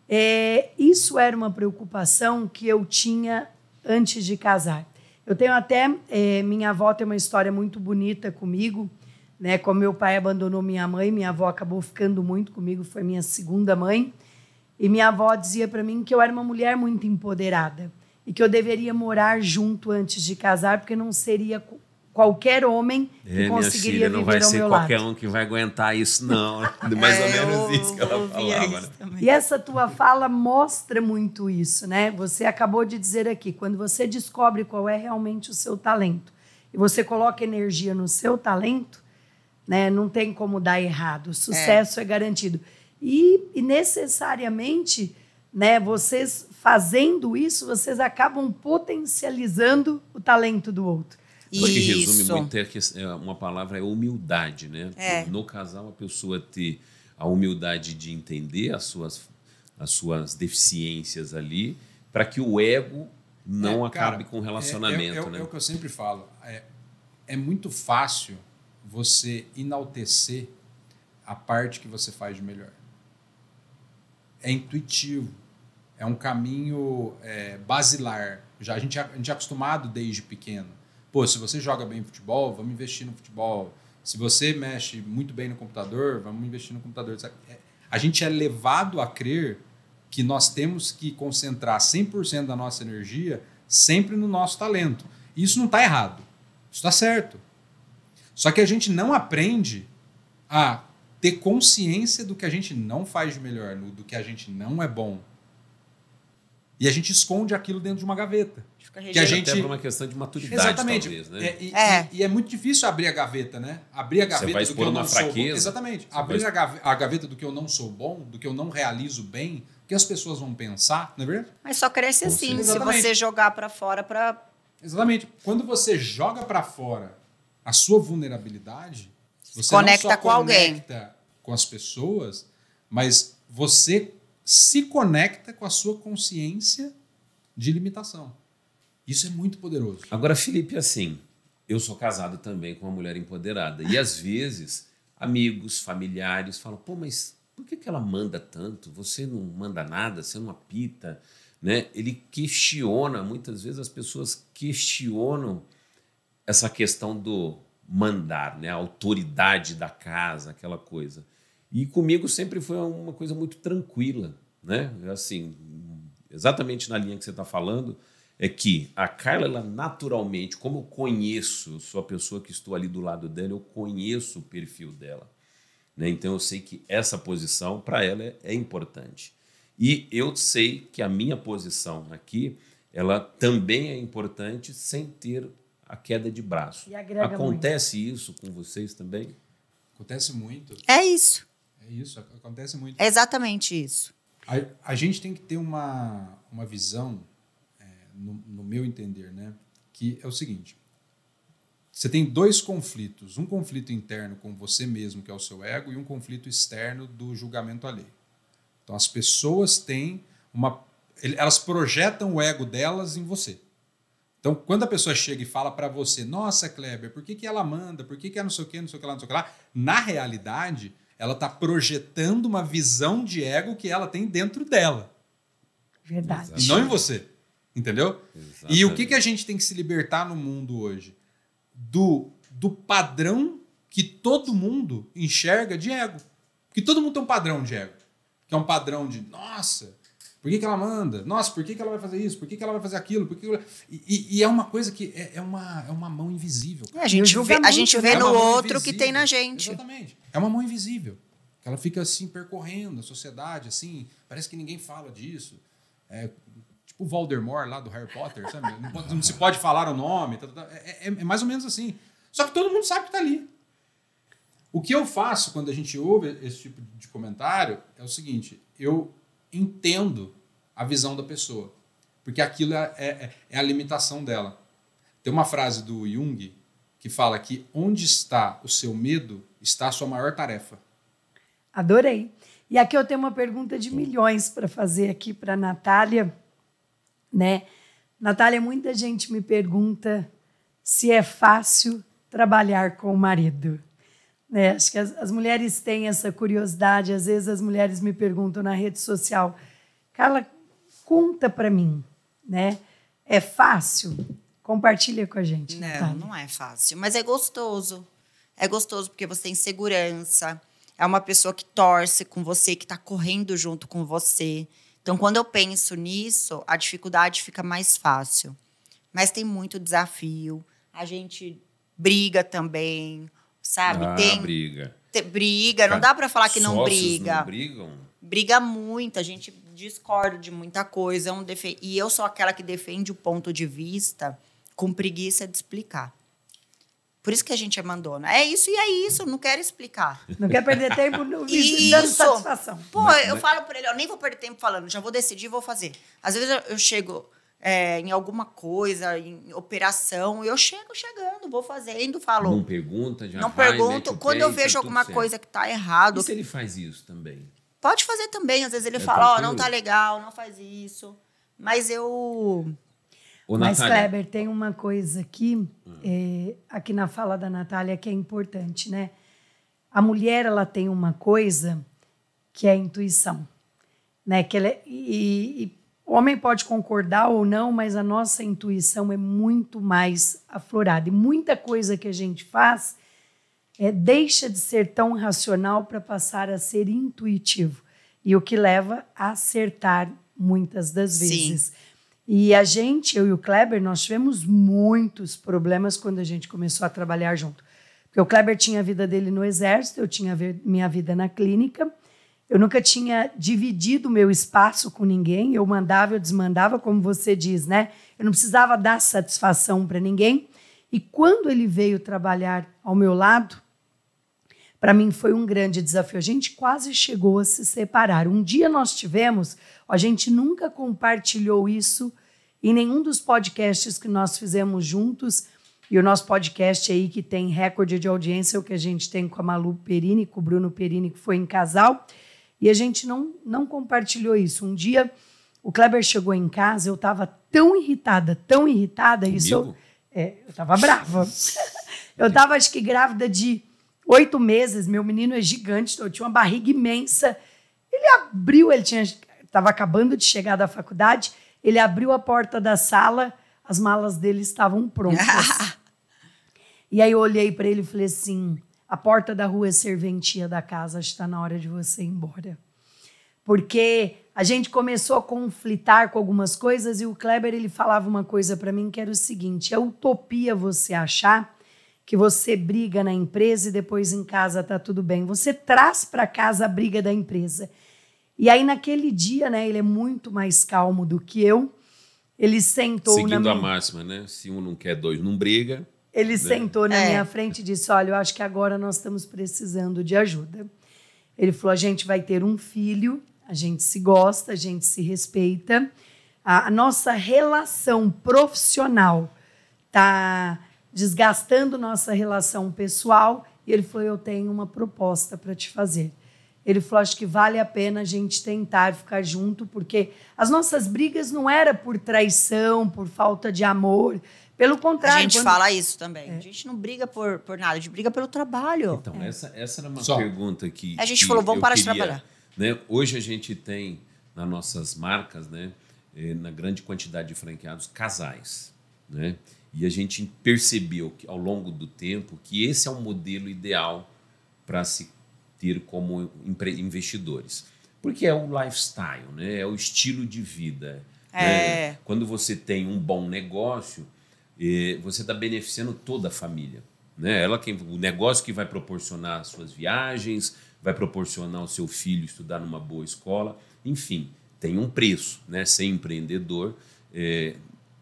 é, isso era uma preocupação que eu tinha antes de casar. Eu tenho até. É, minha avó tem uma história muito bonita comigo, né? Como meu pai abandonou minha mãe, minha avó acabou ficando muito comigo, foi minha segunda mãe. E minha avó dizia para mim que eu era uma mulher muito empoderada e que eu deveria morar junto antes de casar, porque não seria qualquer homem que é, conseguiria filha, não vai ser qualquer um que vai aguentar isso não (laughs) é mais é, ou menos eu, isso que ela falava e essa tua fala mostra muito isso né você acabou de dizer aqui quando você descobre qual é realmente o seu talento e você coloca energia no seu talento né não tem como dar errado o é. sucesso é, é garantido e, e necessariamente né vocês fazendo isso vocês acabam potencializando o talento do outro isso. que resume muito é, é uma palavra é humildade, né? É. No casal a pessoa ter a humildade de entender as suas as suas deficiências ali, para que o ego não é, acabe com o é, é, relacionamento, é, é, né? É o que eu sempre falo. É, é muito fácil você enaltecer a parte que você faz de melhor. É intuitivo. É um caminho é, basilar. Já a gente, a gente é acostumado desde pequeno pô, se você joga bem futebol, vamos investir no futebol. Se você mexe muito bem no computador, vamos investir no computador. É, a gente é levado a crer que nós temos que concentrar 100% da nossa energia sempre no nosso talento. Isso não está errado. Isso está certo. Só que a gente não aprende a ter consciência do que a gente não faz de melhor, do que a gente não é bom. E a gente esconde aquilo dentro de uma gaveta. Fica que a gente até por uma questão de maturidade, Exatamente. talvez, né? É, e, é. E, e, é muito difícil abrir a gaveta, né? Abrir a gaveta do que eu não fraqueza. sou bom. Exatamente. Você abrir vai... a gaveta do que eu não sou bom, do que eu não realizo bem, que as pessoas vão pensar, não é verdade? Mas só cresce Ou assim, se você jogar para fora para Exatamente. Quando você joga para fora a sua vulnerabilidade, você conecta não só com conecta alguém, com as pessoas, mas você se conecta com a sua consciência de limitação. Isso é muito poderoso. Agora, Felipe, assim, eu sou casado também com uma mulher empoderada. E às vezes, amigos, familiares falam: pô, mas por que, que ela manda tanto? Você não manda nada, você não apita. Né? Ele questiona, muitas vezes as pessoas questionam essa questão do mandar, né? a autoridade da casa, aquela coisa. E comigo sempre foi uma coisa muito tranquila, né? Assim, exatamente na linha que você está falando, é que a Carla, ela naturalmente, como eu conheço, eu sou a pessoa que estou ali do lado dela, eu conheço o perfil dela. Né? Então eu sei que essa posição para ela é, é, importante. E eu sei que a minha posição aqui, ela também é importante sem ter a queda de braço. Acontece muito. isso com vocês também? Acontece muito. É isso. É isso, acontece muito. É exatamente isso. A, a gente tem que ter uma, uma visão, é, no, no meu entender, né? Que é o seguinte: você tem dois conflitos. Um conflito interno com você mesmo, que é o seu ego, e um conflito externo do julgamento alheio. Então as pessoas têm uma. Elas projetam o ego delas em você. Então, quando a pessoa chega e fala para você, nossa, Kleber, por que, que ela manda? Por que, que é não sei o que, não sei o que lá, não sei o que lá? Na realidade, ela está projetando uma visão de ego que ela tem dentro dela. Verdade. E não em você. Entendeu? Exatamente. E o que, que a gente tem que se libertar no mundo hoje? Do, do padrão que todo mundo enxerga de ego. Porque todo mundo tem um padrão de ego. Que é um padrão de, nossa, por que, que ela manda? Nossa, por que, que ela vai fazer isso? Por que, que ela vai fazer aquilo? Por que e, e é uma coisa que é, é, uma, é uma mão invisível. É, a gente vê, a gente vê né? é no outro invisível. que tem na gente. Exatamente. É uma mão invisível. Ela fica assim percorrendo a sociedade, assim. Parece que ninguém fala disso. É, tipo o Voldemort lá do Harry Potter, sabe? Não, pode, não se pode falar o nome. Tá, tá, tá. É, é, é mais ou menos assim. Só que todo mundo sabe que está ali. O que eu faço quando a gente ouve esse tipo de comentário é o seguinte: eu entendo a visão da pessoa. Porque aquilo é, é, é a limitação dela. Tem uma frase do Jung que fala que onde está o seu medo, está a sua maior tarefa. Adorei. E aqui eu tenho uma pergunta de milhões para fazer aqui para a Natália. Né? Natália, muita gente me pergunta se é fácil trabalhar com o marido. Né? Acho que as, as, mulheres têm essa curiosidade. Às vezes as mulheres me perguntam na rede social, Carla, conta para mim, né? É fácil? Compartilha com a gente. Não, tá? não é fácil, mas é gostoso. É gostoso porque você tem segurança, é uma pessoa que torce com você, que está correndo junto com você. Então, quando eu penso nisso, a dificuldade fica mais fácil. Mas tem muito desafio, a gente briga também, sabe? Ah, tem briga. briga, não dá para falar que não briga. Não brigam? briga muito, a gente discorda de muita coisa. É um defe... E eu sou aquela que defende o ponto de vista com preguiça de explicar. Por isso que a gente é mandona. É isso e é isso, não quero explicar. Não quer perder tempo no (laughs) dando satisfação. Pô, mas, eu né? falo por ele, eu nem vou perder tempo falando, já vou decidir, vou fazer. Às vezes eu, eu chego é, em alguma coisa, em operação, eu chego chegando, vou fazendo, falo. Não pergunta, já Não vai, pergunto. Quando pé, eu tá vejo tá alguma coisa que tá errado. E se ele faz isso também? Pode fazer também, às vezes ele é fala, ó, oh, não tá legal, não faz isso. Mas eu. O Mas, Natália. Kleber, tem uma coisa aqui, é, aqui na fala da Natália, que é importante, né? A mulher, ela tem uma coisa que é a intuição, né? Que ela é, e, e o homem pode concordar ou não, mas a nossa intuição é muito mais aflorada. E muita coisa que a gente faz é, deixa de ser tão racional para passar a ser intuitivo. E o que leva a acertar muitas das vezes. Sim. E a gente, eu e o Kleber, nós tivemos muitos problemas quando a gente começou a trabalhar junto. Porque o Kleber tinha a vida dele no exército, eu tinha minha vida na clínica. Eu nunca tinha dividido meu espaço com ninguém, eu mandava, eu desmandava, como você diz, né? Eu não precisava dar satisfação para ninguém. E quando ele veio trabalhar ao meu lado, para mim foi um grande desafio. A gente quase chegou a se separar. Um dia nós tivemos, a gente nunca compartilhou isso em nenhum dos podcasts que nós fizemos juntos. E o nosso podcast aí, que tem recorde de audiência, é o que a gente tem com a Malu Perini, com o Bruno Perini, que foi em casal. E a gente não, não compartilhou isso. Um dia o Kleber chegou em casa, eu estava tão irritada, tão irritada, Comigo? isso. Eu, é, eu brava. (laughs) eu estava acho que, grávida de oito meses, meu menino é gigante, eu tinha uma barriga imensa. Ele abriu, ele tinha estava acabando de chegar da faculdade, ele abriu a porta da sala, as malas dele estavam prontas. (laughs) e aí eu olhei para ele e falei assim: a porta da rua é serventia da casa, está na hora de você ir embora. Porque a gente começou a conflitar com algumas coisas e o Kleber ele falava uma coisa para mim que era o seguinte: é utopia você achar que você briga na empresa e depois em casa tá tudo bem. Você traz para casa a briga da empresa. E aí naquele dia, né, ele é muito mais calmo do que eu. Ele sentou Seguindo na a minha... máxima, né? Se um não quer, dois não briga. Ele né? sentou na é. minha frente e disse: "Olha, eu acho que agora nós estamos precisando de ajuda". Ele falou: "A gente vai ter um filho, a gente se gosta, a gente se respeita. a nossa relação profissional tá desgastando nossa relação pessoal. E ele falou: Eu tenho uma proposta para te fazer. Ele falou: Acho que vale a pena a gente tentar ficar junto, porque as nossas brigas não era por traição, por falta de amor. Pelo contrário. A gente quando... fala isso também. É. A gente não briga por, por nada, a gente briga pelo trabalho. Então, é. essa, essa era uma Só. pergunta que. A gente que falou: Vamos parar queria, de trabalhar. Né? Hoje a gente tem nas nossas marcas, né, eh, na grande quantidade de franqueados, casais. Né? E a gente percebeu que, ao longo do tempo que esse é um modelo ideal para se ter como investidores. Porque é o lifestyle, né? é o estilo de vida. Né? É. Né? Quando você tem um bom negócio, eh, você está beneficiando toda a família. Né? Ela quem, o negócio que vai proporcionar suas viagens, vai proporcionar o seu filho estudar numa boa escola, enfim, tem um preço, né? Ser empreendedor é,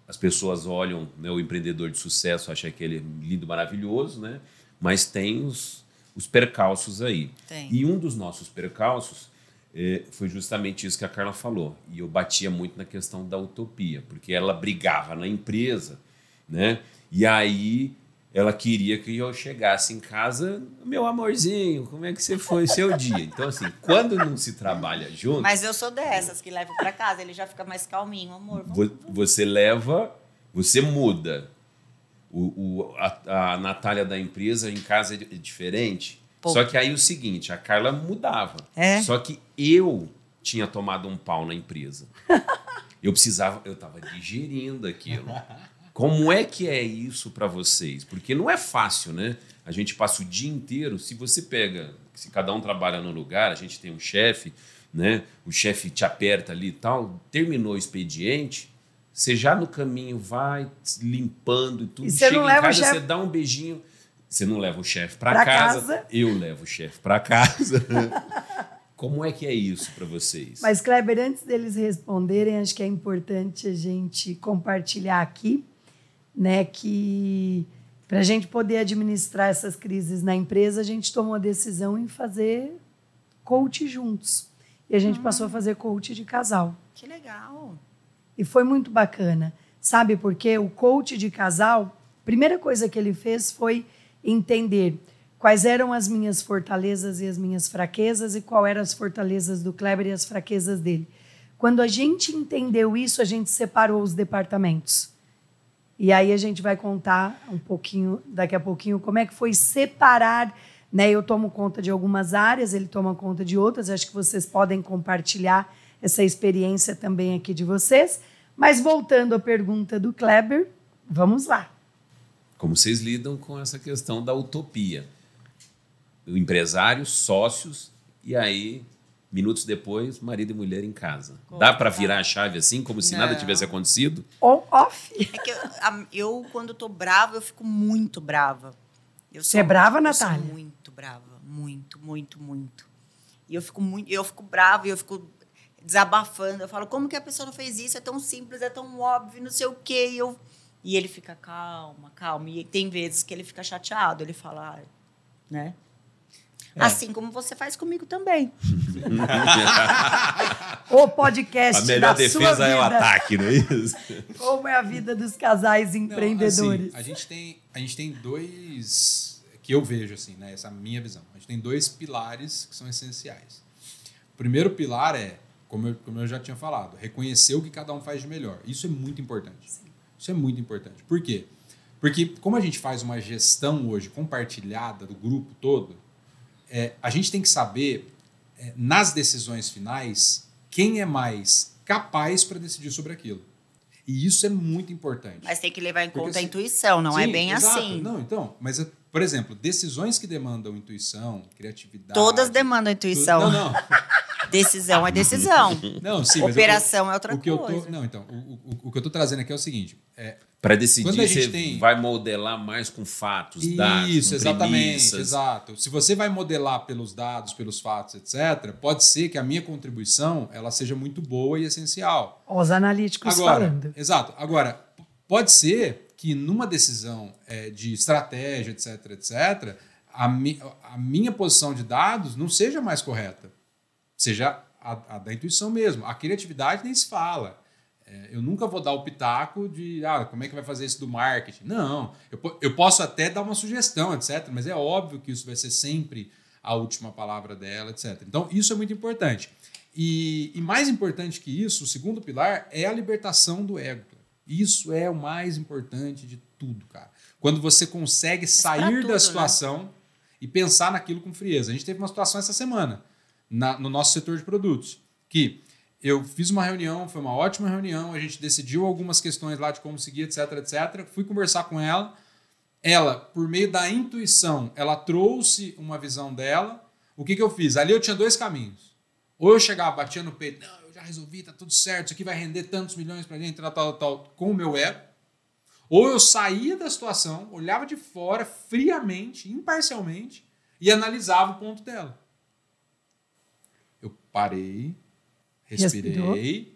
as pessoas olham né, o empreendedor de sucesso, acham que ele é lindo, maravilhoso, né? Mas tem os, os percalços aí. Tem. E um dos nossos percalços eh, foi justamente isso que a Carla falou. E eu batia muito na questão da utopia, porque ela brigava na empresa, né? E aí ela queria que eu chegasse em casa, meu amorzinho, como é que você foi seu dia? Então, assim, quando não se trabalha junto. Mas eu sou dessas que levo para casa, ele já fica mais calminho, amor. Vamos... Você leva, você muda. O, o, a, a Natália da empresa em casa é, é diferente. Pô. Só que aí o seguinte, a Carla mudava. É? Só que eu tinha tomado um pau na empresa. (laughs) Eu precisava, eu estava digerindo aquilo. Como é que é isso para vocês? Porque não é fácil, né? A gente passa o dia inteiro. Se você pega, se cada um trabalha no lugar, a gente tem um chefe, né? O chefe te aperta ali e tal. Terminou o expediente, você já no caminho vai limpando tudo. E você chega não leva em casa, você dá um beijinho. Você não leva o chefe para casa, casa. Eu levo o chefe para casa. (laughs) Como é que é isso para vocês? Mas, Kleber, antes deles responderem, acho que é importante a gente compartilhar aqui né? Que para a gente poder administrar essas crises na empresa, a gente tomou a decisão em fazer coach juntos. E a gente hum. passou a fazer coach de casal. Que legal! E foi muito bacana. Sabe por quê? O coach de casal, primeira coisa que ele fez foi entender quais eram as minhas fortalezas e as minhas fraquezas e qual eram as fortalezas do Kleber e as fraquezas dele. Quando a gente entendeu isso, a gente separou os departamentos. E aí a gente vai contar um pouquinho, daqui a pouquinho, como é que foi separar. Né? Eu tomo conta de algumas áreas, ele toma conta de outras. Acho que vocês podem compartilhar essa experiência também aqui de vocês. Mas voltando à pergunta do Kleber, vamos lá. Como vocês lidam com essa questão da utopia? O empresário, sócios, e aí Minutos depois, marido e mulher em casa. Dá para virar a chave assim, como se não. nada tivesse acontecido? On, off. É que eu, eu quando estou brava, eu fico muito brava. Eu Você é brava, Natália? muito brava. Muito, muito, muito. E eu fico muito, eu fico brava, eu fico desabafando. Eu falo, como que a pessoa não fez isso? É tão simples, é tão óbvio, não sei o quê. E, eu... e ele fica, calma, calma. E tem vezes que ele fica chateado. Ele fala, ah, né? É. Assim como você faz comigo também. (laughs) o podcast. A melhor da defesa sua é o ataque, não é isso? Como é a vida dos casais empreendedores? Não, assim, a, gente tem, a gente tem dois. Que eu vejo, assim, né? Essa é a minha visão. A gente tem dois pilares que são essenciais. O primeiro pilar é, como eu, como eu já tinha falado, reconhecer o que cada um faz de melhor. Isso é muito importante. Sim. Isso é muito importante. Por quê? Porque como a gente faz uma gestão hoje compartilhada do grupo todo, é, a gente tem que saber, é, nas decisões finais, quem é mais capaz para decidir sobre aquilo. E isso é muito importante. Mas tem que levar em conta a intuição, não é sim, é bem exato. assim. Não, então, mas por exemplo, decisões que demandam intuição, criatividade. Todas demandam intuição. Tu, não, não. (laughs) decisão é decisão. Não, sim, Operação eu, é outra coisa. Tô, não, então, o, o, o, que eu estou trazendo aqui é o seguinte: é, para decidir, você tem... vai modelar mais com fatos, Isso, dados, Isso, exatamente, premissas. exato. Se você vai modelar pelos dados, pelos fatos, etc., pode ser que a minha contribuição ela seja muito boa e essencial. Os analíticos Agora, falando. Exato. Agora, pode ser que numa decisão é, de estratégia, etc., etc., a, mi a minha posição de dados não seja mais correta. Seja a, a da intuição mesmo. A criatividade nem se fala. É, eu nunca vou dar o pitaco de ah, como é que vai fazer isso do marketing. Não, eu, eu posso até dar uma sugestão, etc. Mas é óbvio que isso vai ser sempre a última palavra dela, etc. Então, isso é muito importante. E, e mais importante que isso, o segundo pilar é a libertação do ego. Isso é o mais importante de tudo, cara. Quando você consegue sair tudo, da né? situação né? e pensar naquilo com frieza. A gente teve uma situação essa semana na, no nosso setor de produtos que eu fiz uma reunião, foi uma ótima reunião, a gente decidiu algumas questões lá de como seguir, etc, etc. Fui conversar com ela. Ela, por meio da intuição, ela trouxe uma visão dela. O que, que eu fiz? Ali eu tinha dois caminhos. Ou eu chegava, batia no peito, não, eu já resolvi, tá tudo certo, isso aqui vai render tantos milhões pra gente, tal, tal, tal, com o meu ego. Ou eu saía da situação, olhava de fora, friamente, imparcialmente, e analisava o ponto dela. Eu parei, respirei.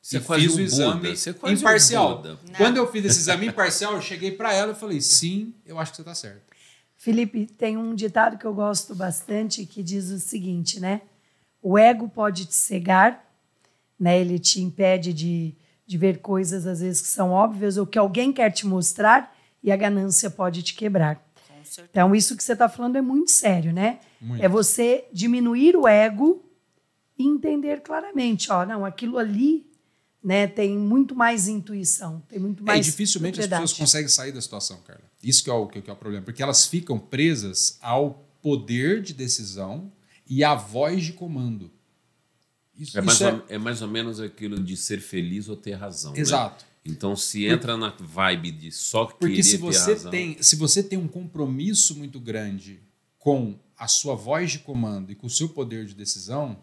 Você e um o exame Buda. imparcial. Um Quando eu fiz esse exame imparcial, eu cheguei para ela e falei: sim, eu acho que você está certo. Felipe, tem um ditado que eu gosto bastante que diz o seguinte, né? O ego pode te cegar, né? Ele te impede de, de ver coisas às vezes que são óbvias ou que alguém quer te mostrar e a ganância pode te quebrar. Então isso que você está falando é muito sério, né? Muito. É você diminuir o ego entender claramente, ó, não, aquilo ali né, tem muito mais intuição, tem muito é, mais. É, dificilmente as pessoas conseguem sair da situação, Carla. Isso é que é, o, que é o problema, porque elas ficam presas ao poder de decisão e à voz de comando. Isso, é, mais é... Ou, é, mais ou, menos aquilo de ser feliz ou ter razão. Né? Exato. Né? Então se entra na vibe de só querer Porque se você razão... tem, se você tem um compromisso muito grande com a sua voz de comando e com o seu poder de decisão,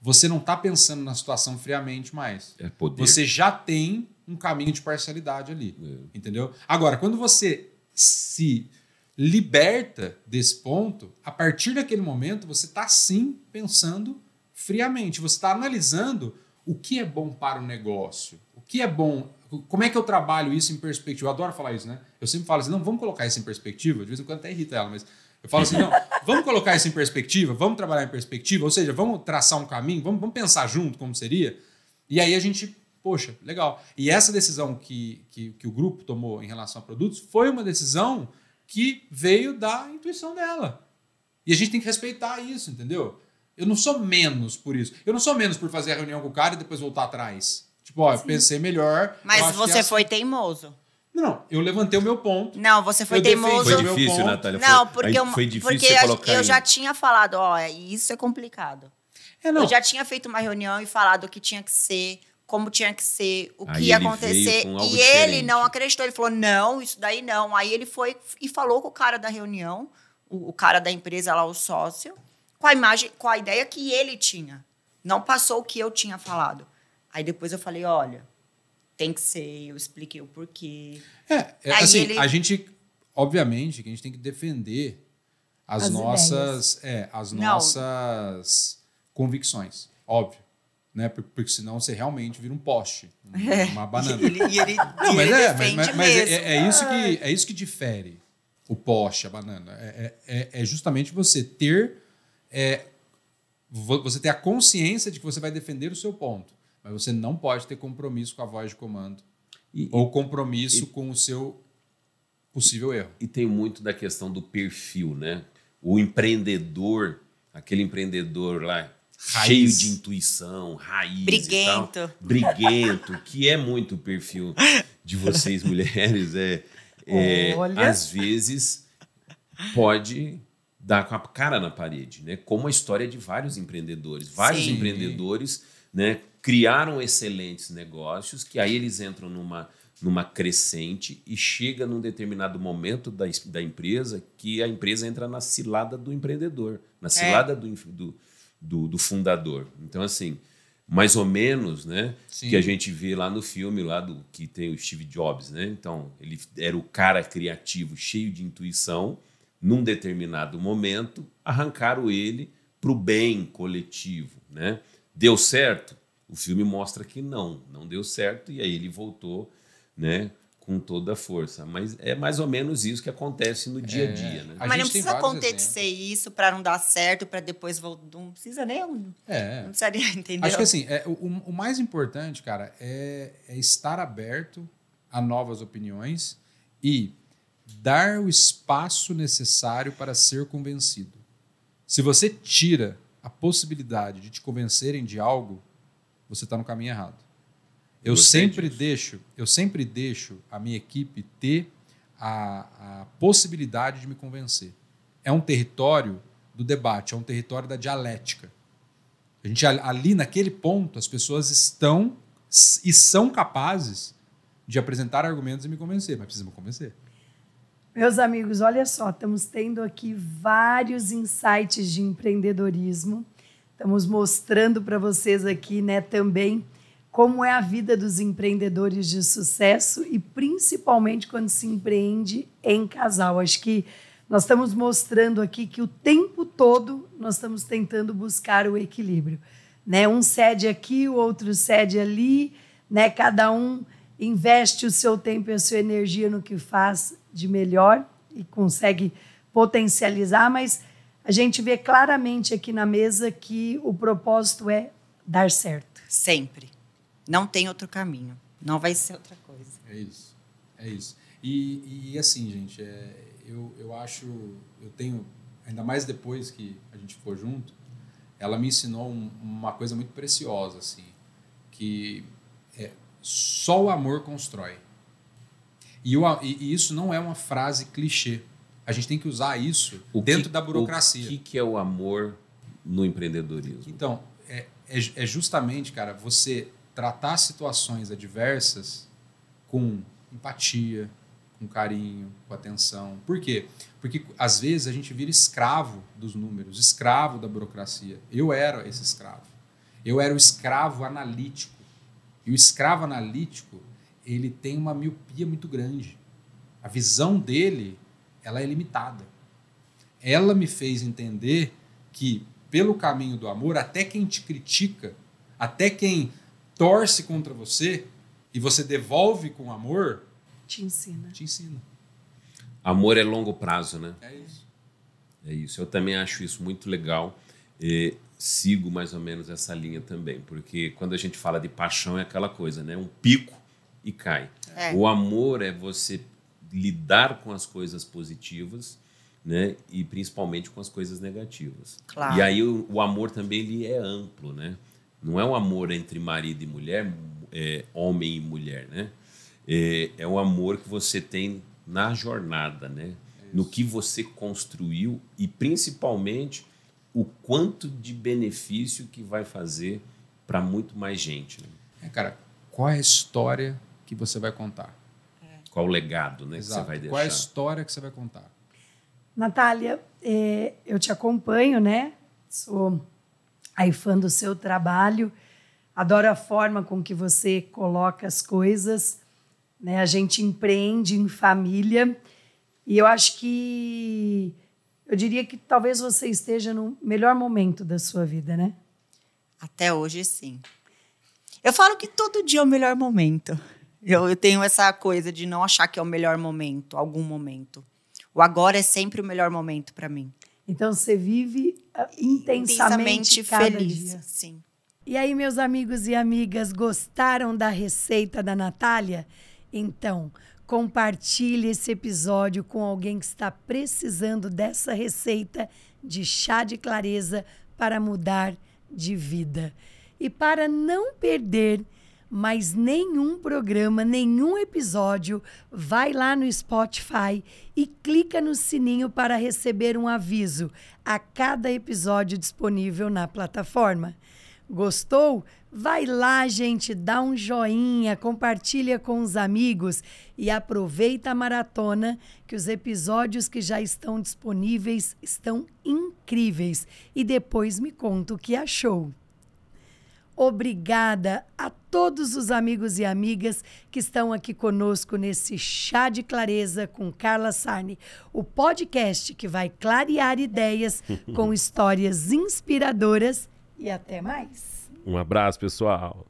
você não está pensando na situação friamente mais. É poder. Você já tem um caminho de parcialidade ali. É. Entendeu? Agora, quando você se liberta desse ponto, a partir daquele momento você está sim pensando friamente. Você está analisando o que é bom para o negócio, o que é bom como é que eu trabalho isso em perspectiva? Eu adoro falar isso, né? Eu sempre falo assim, não, vamos colocar isso em perspectiva. De vez em quando até irrita ela, mas eu falo assim, não, vamos colocar isso em perspectiva, vamos trabalhar em perspectiva, ou seja, vamos traçar um caminho, vamos, vamos pensar junto como seria. E aí a gente, poxa, legal. E essa decisão que, que, que o grupo tomou em relação a produtos foi uma decisão que veio da intuição dela. E a gente tem que respeitar isso, entendeu? Eu não sou menos por isso. Eu não sou menos por fazer a reunião com o cara e depois voltar atrás. Tipo, ó, eu pensei melhor. Mas você foi teimoso. Não, eu levantei o meu ponto. Não, você foi teimoso. Foi difícil, Natália. Não, porque, eu, foi difícil porque eu, já tinha falado, ó, oh, isso é complicado. É, eu já tinha feito uma reunião e falado o que tinha que ser, como tinha que ser, o aí que ia acontecer. E diferente. ele não acreditou. Ele falou, não, isso daí não. Aí ele foi e falou com o cara da reunião, o, o cara da empresa lá, o sócio, com a imagem, com a ideia que ele tinha. Não passou o que eu tinha falado. Aí depois eu falei, olha, tem que ser, eu expliquei o porquê. É, é assim, ele... a gente, obviamente, que a gente tem que defender as, as nossas, é, as nossas convicções, óbvio. Né? Porque senão você realmente vira um poste, (laughs) é. uma banana. e ele, e ele, Não, mas, é, mas, mas, mas é, é, isso que, é isso que difere o poste, a banana. É, é, é, é justamente você ter. É, você ter a consciência de que você vai defender o seu ponto. Mas você não pode ter compromisso com a voz de comando e, ou compromisso e, com o seu possível erro. E tem muito da questão do perfil, né? O empreendedor, aquele empreendedor lá raiz. cheio de intuição, raiz, briguento, tal, briguento, que é muito o perfil de vocês (laughs) mulheres, é, é às vezes pode dar com a cara na parede, né? Como a história de vários empreendedores, vários Sim. empreendedores, né? criaram excelentes negócios, que aí eles entram numa, numa crescente e chega num determinado momento da, da empresa que a empresa entra na cilada do empreendedor, na é. cilada é. do, do, do, do, fundador. Então, assim, mais ou menos, né? Sim. Que a gente vê lá no filme lá do que tem o Steve Jobs, né? Então, ele era o cara criativo, cheio de intuição, num determinado momento, arrancaram ele para o bem coletivo, né? Deu certo? O filme mostra que não, não deu certo e aí ele voltou, né? Com toda a força. Mas é mais ou menos isso que acontece no dia a é, dia. Né? A Mas não precisa acontecer exemplos. isso para não dar certo, para depois voltar. Não precisa nem. É. Não precisaria (laughs) entender. Acho que assim, é, o, o, mais importante, cara, é, é estar aberto a novas opiniões e dar o espaço necessário para ser convencido. Se você tira a possibilidade de te convencerem de algo, você está no caminho errado. Eu Gostei sempre disso. deixo, eu sempre deixo a minha equipe ter a, a possibilidade de me convencer. É um território do debate, é um território da dialética. A gente ali naquele ponto as pessoas estão e são capazes de apresentar argumentos e me convencer, mas precisam me convencer. Meus amigos, olha só, estamos tendo aqui vários insights de empreendedorismo. Estamos mostrando para vocês aqui, né, também como é a vida dos empreendedores de sucesso e principalmente quando se empreende em casal. Acho que nós estamos mostrando aqui que o tempo todo nós estamos tentando buscar o equilíbrio, né? Um cede aqui, o outro cede ali, né? Cada um investe o seu tempo e a sua energia no que faz de melhor e consegue potencializar, mas a gente vê claramente aqui na mesa que o propósito é dar certo. Sempre. Não tem outro caminho. Não vai ser outra coisa. É isso. É isso. E, e assim, gente, é, eu, eu acho, eu tenho, ainda mais depois que a gente ficou junto, ela me ensinou um, uma coisa muito preciosa, assim, que é, só o amor constrói. E, o, e, e isso não é uma frase clichê. A gente tem que usar isso o dentro que, da burocracia. O que, que é o amor no empreendedorismo? Então, é, é, é justamente, cara, você tratar situações adversas com empatia, com carinho, com atenção. Por quê? Porque às vezes a gente vira escravo dos números, escravo da burocracia. Eu era esse escravo. Eu era o escravo analítico. E o escravo analítico, ele tem uma miopia muito grande. A visão dele ela é limitada. Ela me fez entender que, pelo caminho do amor, até quem te critica, até quem torce contra você e você devolve com amor, te ensina. Te ensina. Amor é longo prazo, né? É isso. É isso. Eu também acho isso muito legal. E sigo mais ou menos essa linha também, porque quando a gente fala de paixão é aquela coisa, né? Um pico e cai. É. O amor é você lidar com as coisas positivas, né? E principalmente com as coisas negativas. Claro. E aí o, o, amor também ele é amplo, né? Não é um amor entre marido e mulher, é, homem e mulher, né? É, é um amor que você tem na jornada, né? É no que você construiu e principalmente o quanto de benefício que vai fazer para muito mais gente. Né? É, cara, qual é a história que você vai contar? Qual o legado né, Exato. que você vai é deixar? Qual a história que você vai contar? Natália, é, eu te acompanho, né? Sou aí fã do seu trabalho. Adoro a forma com que você coloca as coisas. Né? A gente empreende em família. E eu acho que. Eu diria que talvez você esteja no melhor momento da sua vida, né? Até hoje, sim. Eu falo que todo dia é o melhor momento. Eu, eu tenho essa coisa de não achar que é o melhor momento, algum momento. O agora é sempre o melhor momento para mim. Então você vive ah, intensamente, intensamente feliz. Dia. Sim. E aí, meus amigos e amigas, gostaram da receita da Natália? Então, compartilhe esse episódio com alguém que está precisando dessa receita de chá de clareza para mudar de vida. E para não perder mas nenhum programa, nenhum episódio, vai lá no Spotify e clica no sininho para receber um aviso a cada episódio disponível na plataforma. Gostou? Vai lá, gente, dá um joinha, compartilha com os amigos e aproveita a maratona que os episódios que já estão disponíveis estão incríveis e depois me conta o que achou. Obrigada a todos os amigos e amigas que estão aqui conosco nesse Chá de Clareza com Carla Sarne, o podcast que vai clarear ideias com (laughs) histórias inspiradoras. E até mais. Um abraço, pessoal.